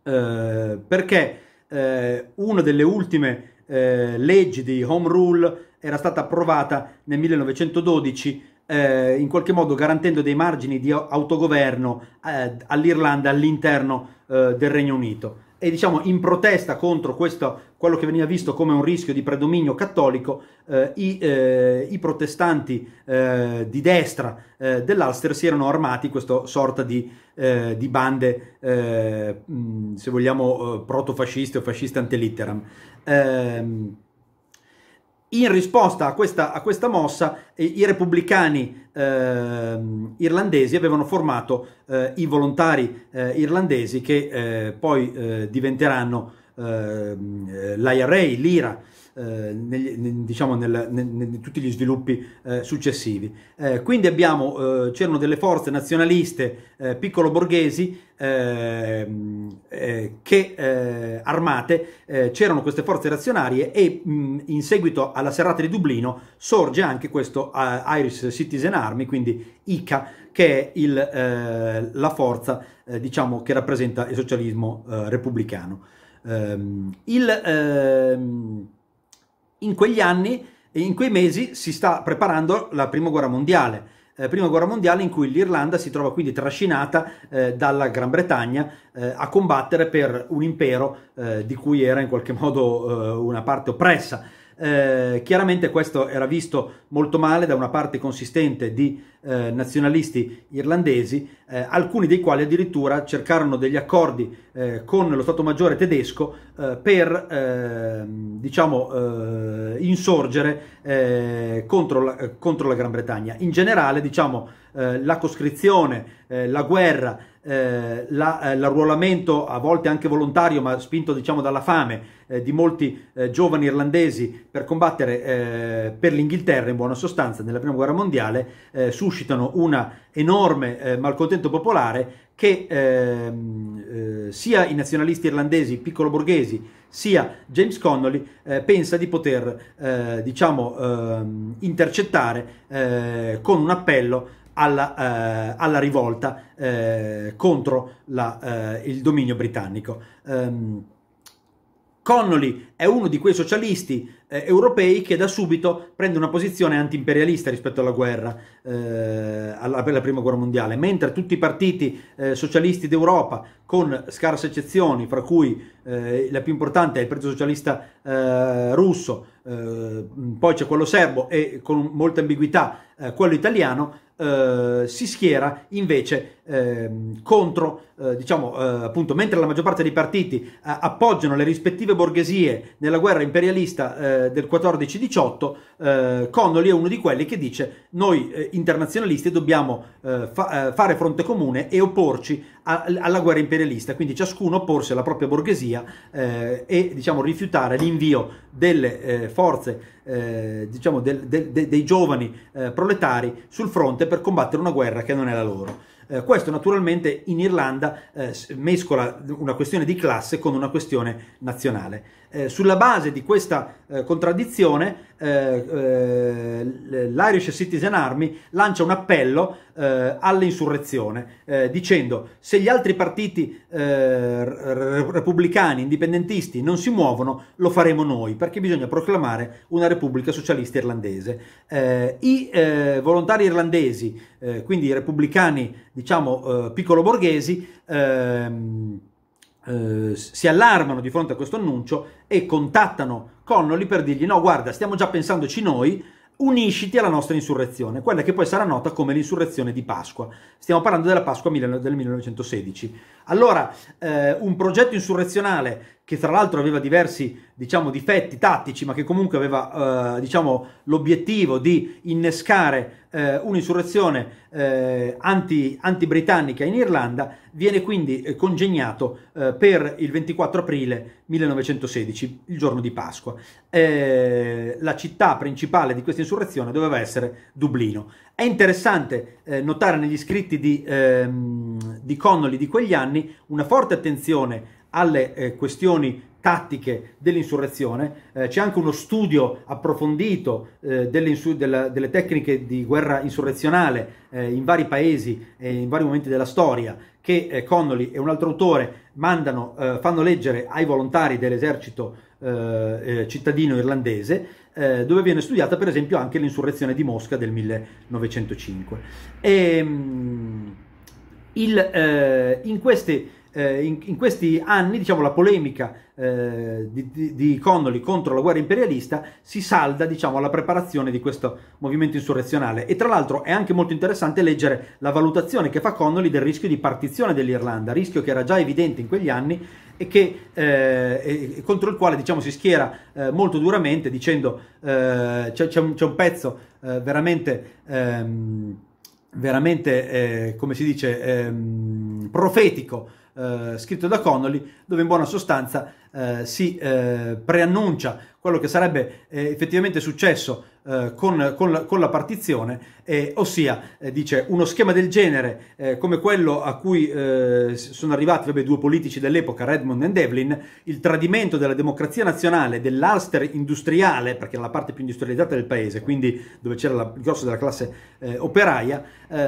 eh, perché eh, una delle ultime eh, leggi di Home Rule era stata approvata nel 1912 eh, in qualche modo garantendo dei margini di autogoverno all'Irlanda all'interno del Regno Unito e diciamo in protesta contro questo, quello che veniva visto come un rischio di predominio cattolico, eh, i, eh, i, protestanti eh, di destra eh, dell'Ulster si erano armati questa sorta di, eh, di bande, eh, se vogliamo, protofasciste o fasciste antelitteram. Ehm, in risposta a questa, a questa mossa, eh, i repubblicani eh, irlandesi avevano formato eh, i volontari eh, irlandesi che eh, poi diventeranno ehm, l'IRA, l'IRA. Eh, negli, diciamo nel, ne, ne, tutti gli sviluppi eh, successivi. Eh, quindi abbiamo, eh, c'erano delle forze nazionaliste eh, piccolo borghesi che armate, c'erano queste forze razionarie e mh, in seguito alla serata di Dublino sorge anche questo Irish Citizen Army, quindi ICA, che è il, la forza diciamo, che rappresenta il socialismo repubblicano. Ehm, il, ehm, in quegli anni e in quei mesi si sta preparando la prima guerra mondiale, eh, prima guerra mondiale in cui l'Irlanda si trova quindi trascinata eh, dalla Gran Bretagna eh, a combattere per un impero eh, di cui era in qualche modo eh, una parte oppressa. Eh, chiaramente questo era visto molto male da una parte consistente di eh, nazionalisti irlandesi, eh, alcuni dei quali addirittura cercarono degli accordi eh, con lo Stato Maggiore tedesco eh, per ehm, diciamo, insorgere contro la, contro, la, Gran Bretagna. In generale, diciamo, la coscrizione, la guerra eh, la, eh, l'arruolamento a volte anche volontario ma spinto diciamo dalla fame eh, di molti eh, giovani irlandesi per combattere eh, per l'Inghilterra in buona sostanza nella prima guerra mondiale eh, suscitano una enorme malcontento popolare che ehm, sia i nazionalisti irlandesi piccolo borghesi sia James Connolly pensa di poter diciamo ehm, intercettare con un appello alla, eh, alla rivolta eh, contro la, eh, il dominio britannico. Um, Connolly è uno di quei socialisti eh, europei che da subito prende una posizione antiimperialista rispetto alla guerra, eh, alla, alla, prima guerra mondiale, mentre tutti i partiti eh, socialisti d'Europa, con scarse eccezioni, fra cui eh, la più importante è il Partito Socialista russo, poi c'è quello serbo e con molta ambiguità quello italiano, eh, si schiera invece ehm, contro, eh, diciamo eh, appunto, mentre la maggior parte dei partiti eh, appoggiano le rispettive borghesie nella guerra imperialista eh, del 14-18, eh, Connolly è uno di quelli che dice noi internazionalisti dobbiamo fa fare fronte comune e opporci alla guerra imperialista, quindi ciascuno opporsi alla propria borghesia eh, e diciamo, rifiutare l'invio delle eh, forze, eh, diciamo, del, de, de, dei giovani proletari sul fronte per combattere una guerra che non è la loro. Eh, questo naturalmente in Irlanda eh, mescola una questione di classe con una questione nazionale. Eh, sulla base di questa eh, contraddizione, eh, eh, l'Irish Citizen Army lancia un appello eh, all'insurrezione dicendo se gli altri partiti repubblicani, indipendentisti non si muovono lo faremo noi perché bisogna proclamare una repubblica socialista irlandese. I volontari irlandesi, quindi i repubblicani diciamo piccolo borghesi, ehm, eh, si allarmano di fronte a questo annuncio e contattano Connolly per dirgli no guarda stiamo già pensandoci noi, unisciti alla nostra insurrezione, quella che poi sarà nota come l'insurrezione di Pasqua. Stiamo parlando della Pasqua del 1916. Allora, eh, un progetto insurrezionale che tra l'altro aveva diversi diciamo, difetti tattici, ma che comunque aveva eh, diciamo, l'obiettivo di innescare eh, un'insurrezione eh, anti, anti-britannica in Irlanda, viene quindi eh, congegnato eh, per il 24 aprile 1916, il giorno di Pasqua. Eh, la città principale di questa insurrezione doveva essere Dublino. È interessante notare negli scritti di, ehm, di Connolly di quegli anni una forte attenzione alle eh, questioni tattiche dell'insurrezione, eh, c'è anche uno studio approfondito eh, delle, della, delle, tecniche di guerra insurrezionale eh, in vari paesi e in vari momenti della storia che eh, Connolly e un altro autore mandano, eh, fanno leggere ai volontari dell'esercito cittadino irlandese dove viene studiata per esempio anche l'insurrezione di Mosca del 1905. E, ehm, il, in queste eh, in, in, questi anni diciamo, la polemica eh, di, di, di, Connolly contro la guerra imperialista si salda diciamo, alla preparazione di questo movimento insurrezionale e tra l'altro è anche molto interessante leggere la valutazione che fa Connolly del rischio di partizione dell'Irlanda, rischio che era già evidente in quegli anni e che, eh, contro il quale diciamo, si schiera eh, molto duramente dicendo eh, c'è, c'è, un, c'è, un, pezzo eh, veramente... Ehm, veramente, eh, come si dice, ehm, profetico eh, scritto da Connolly, dove in buona sostanza eh, si eh, preannuncia quello che sarebbe eh, effettivamente successo eh, con, con, la, con, la, partizione, ossia eh, dice uno schema del genere come quello a cui sono arrivati vabbè, due politici dell'epoca, Redmond e Devlin, il tradimento della democrazia nazionale, dell'Ulster industriale, perché era la parte più industrializzata del paese, quindi dove c'era la, il grosso della classe operaia,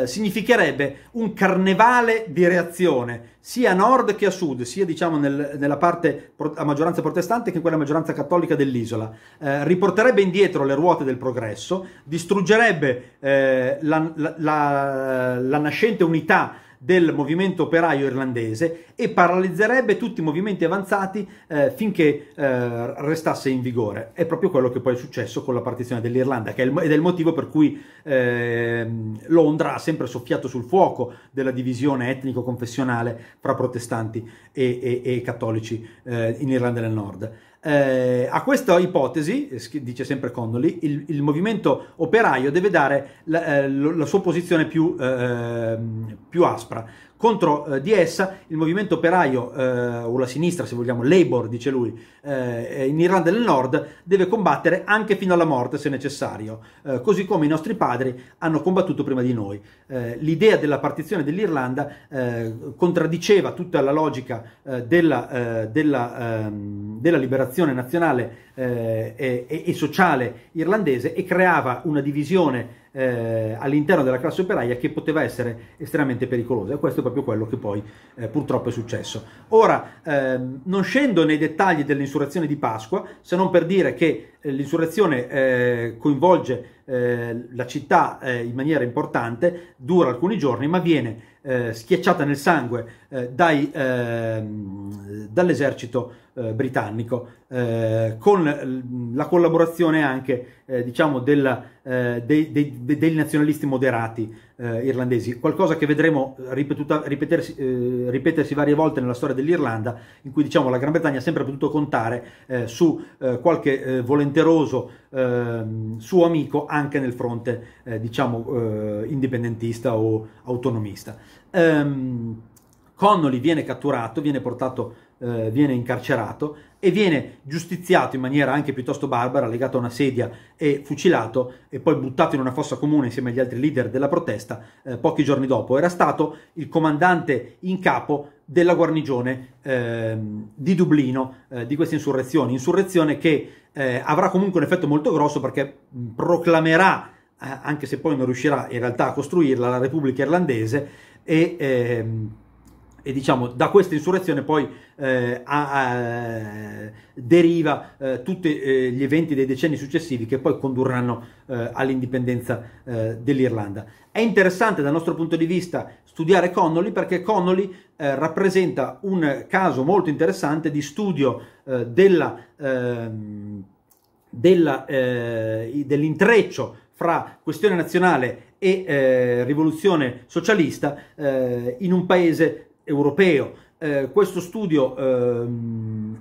significherebbe un carnevale di reazione sia a nord che a sud, sia diciamo nel, nella parte a maggioranza protestante che in quella a maggioranza cattolica dell'isola, eh, riporterebbe indietro le ruote del progresso, distruggerebbe eh, la, la, la, la nascente unità del movimento operaio irlandese e paralizzerebbe tutti i movimenti avanzati eh, finché eh, restasse in vigore. È proprio quello che poi è successo con la partizione dell'Irlanda, è il, ed è il motivo per cui eh, Londra ha sempre soffiato sul fuoco della divisione etnico-confessionale fra protestanti e, e, e cattolici eh, in Irlanda del Nord. Eh, a questa ipotesi, eh, dice sempre Connolly, il, il movimento operaio deve dare la, eh, la sua posizione più, eh, ehm, più aspra, contro eh, di essa il movimento operaio, eh, o la sinistra se vogliamo, Labour dice lui, eh, in Irlanda del Nord deve combattere anche fino alla morte se necessario, eh, così come i nostri padri hanno combattuto prima di noi. Eh, l'idea della partizione dell'Irlanda eh, contraddiceva tutta la logica della, della, ehm, della, liberazione nazionale e, e, sociale irlandese e creava una divisione eh, all'interno della classe operaia che poteva essere estremamente pericolosa e questo è proprio quello che poi eh, purtroppo è successo. Ora, ehm, non scendo nei dettagli dell'insurrezione di Pasqua, se non per dire che eh, l'insurrezione eh, coinvolge eh, la città eh, in maniera importante, dura alcuni giorni, ma viene eh, schiacciata nel sangue eh, dai, ehm, dall'esercito eh, britannico, con la collaborazione anche diciamo della, dei, dei, dei, nazionalisti moderati eh, irlandesi, qualcosa che vedremo eh, ripetuta, ripetersi, eh, ripetersi, varie volte nella storia dell'Irlanda, in cui diciamo la Gran Bretagna ha sempre potuto contare eh, su eh, qualche eh, volenteroso ehm, suo amico anche nel fronte diciamo indipendentista o autonomista. Ehm, Connolly viene catturato, viene portato, viene incarcerato e viene giustiziato in maniera anche piuttosto barbara, legato a una sedia e fucilato e poi buttato in una fossa comune insieme agli altri leader della protesta eh, pochi giorni dopo. Era stato il comandante in capo della guarnigione eh, di Dublino eh, di queste insurrezioni, insurrezione che eh, avrà comunque un effetto molto grosso perché mm, proclamerà, eh, anche se poi non riuscirà in realtà a costruirla, la Repubblica Irlandese e... Ehm, e diciamo da questa insurrezione poi eh, a, a, deriva eh, tutti eh, gli eventi dei decenni successivi che poi condurranno eh, all'indipendenza eh, dell'Irlanda. È interessante dal nostro punto di vista studiare Connolly perché Connolly eh, rappresenta un caso molto interessante di studio della, ehm, della, dell'intreccio fra questione nazionale e rivoluzione socialista in un paese europeo. Eh, questo studio eh,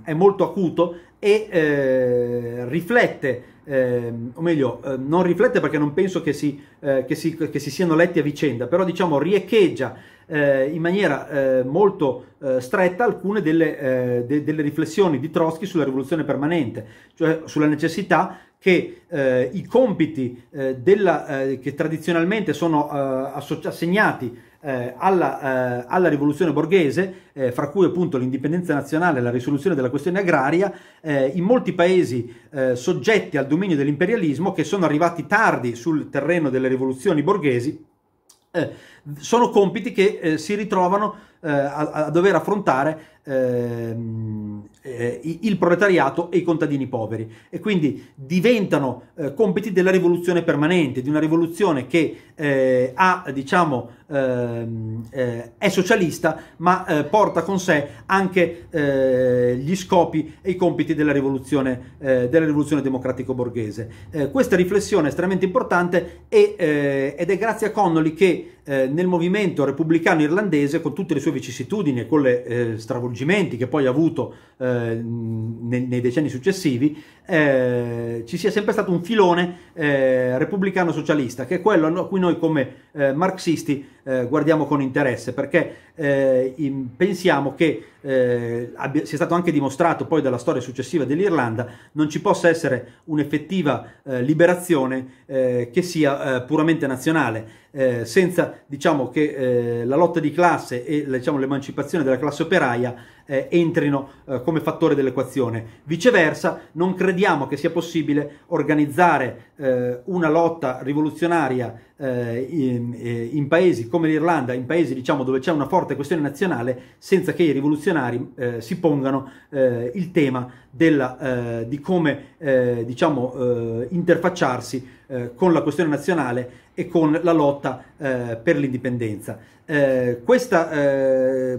è molto acuto e eh, riflette, ehm, o meglio, eh, non riflette perché non penso che si, eh, che, si, che si, siano letti a vicenda, però diciamo riecheggia eh, in maniera molto stretta alcune delle, de, delle riflessioni di Trotsky sulla rivoluzione permanente, cioè sulla necessità che eh, i compiti eh, della, eh, che tradizionalmente sono eh, assegnati eh, alla, eh, alla, rivoluzione borghese, fra cui appunto l'indipendenza nazionale e la risoluzione della questione agraria, in molti paesi soggetti al dominio dell'imperialismo che sono arrivati tardi sul terreno delle rivoluzioni borghesi, sono compiti che eh, si ritrovano eh, a, a, dover affrontare ehm, eh, il proletariato e i contadini poveri e quindi diventano eh, compiti della rivoluzione permanente, di una rivoluzione che eh, ha, diciamo, ehm, è socialista ma porta con sé anche gli scopi e i compiti della rivoluzione, della rivoluzione democratico-borghese. questa riflessione è estremamente importante e, ed è grazie a Connolly che eh, nel movimento repubblicano irlandese con tutte le sue vicissitudini e con le eh, stravolgimenti che poi ha avuto eh, nei, nei, decenni successivi, eh, ci sia sempre stato un filone eh, repubblicano socialista, che è quello a cui noi come marxisti eh, guardiamo con interesse, perché eh, in, pensiamo che eh, abbia, sia stato anche dimostrato poi dalla storia successiva dell'Irlanda non ci possa essere un'effettiva eh, liberazione eh, che sia eh, puramente nazionale. Eh, senza diciamo che eh, la lotta di classe e diciamo, l'emancipazione della classe operaia eh, entrino eh, come fattore dell'equazione. Viceversa, non crediamo che sia possibile organizzare eh, una lotta rivoluzionaria eh, in, eh, in, paesi come l'Irlanda, in paesi diciamo, dove c'è una forte questione nazionale, senza che i rivoluzionari si pongano il tema della, di come diciamo, interfacciarsi eh, con la questione nazionale e con la lotta eh, per l'indipendenza. Eh, questa, eh,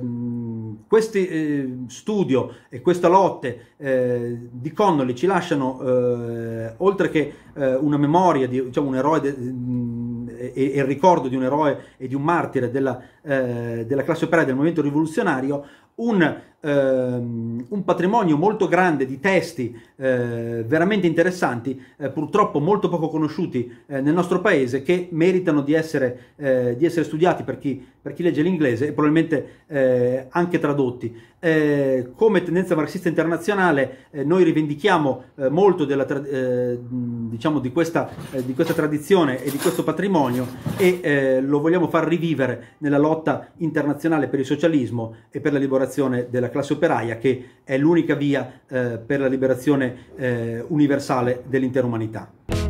questi eh, studio e questa lotte di Connolly ci lasciano, oltre che una memoria di diciamo, un eroe de- e, e, il ricordo di un eroe e di un martire della, della classe operaia del movimento rivoluzionario, un Ehm, un patrimonio molto grande di testi eh, veramente interessanti, eh, purtroppo molto poco conosciuti eh, nel nostro paese, che meritano di essere, eh, di essere studiati per chi, per chi, legge l'inglese e probabilmente eh, anche tradotti. Eh, come tendenza marxista internazionale noi rivendichiamo molto della, diciamo di, questa, di, questa, tradizione e di questo patrimonio e lo vogliamo far rivivere nella lotta internazionale per il socialismo e per la liberazione della classe operaia che è l'unica via eh, per la liberazione eh, universale dell'intera umanità.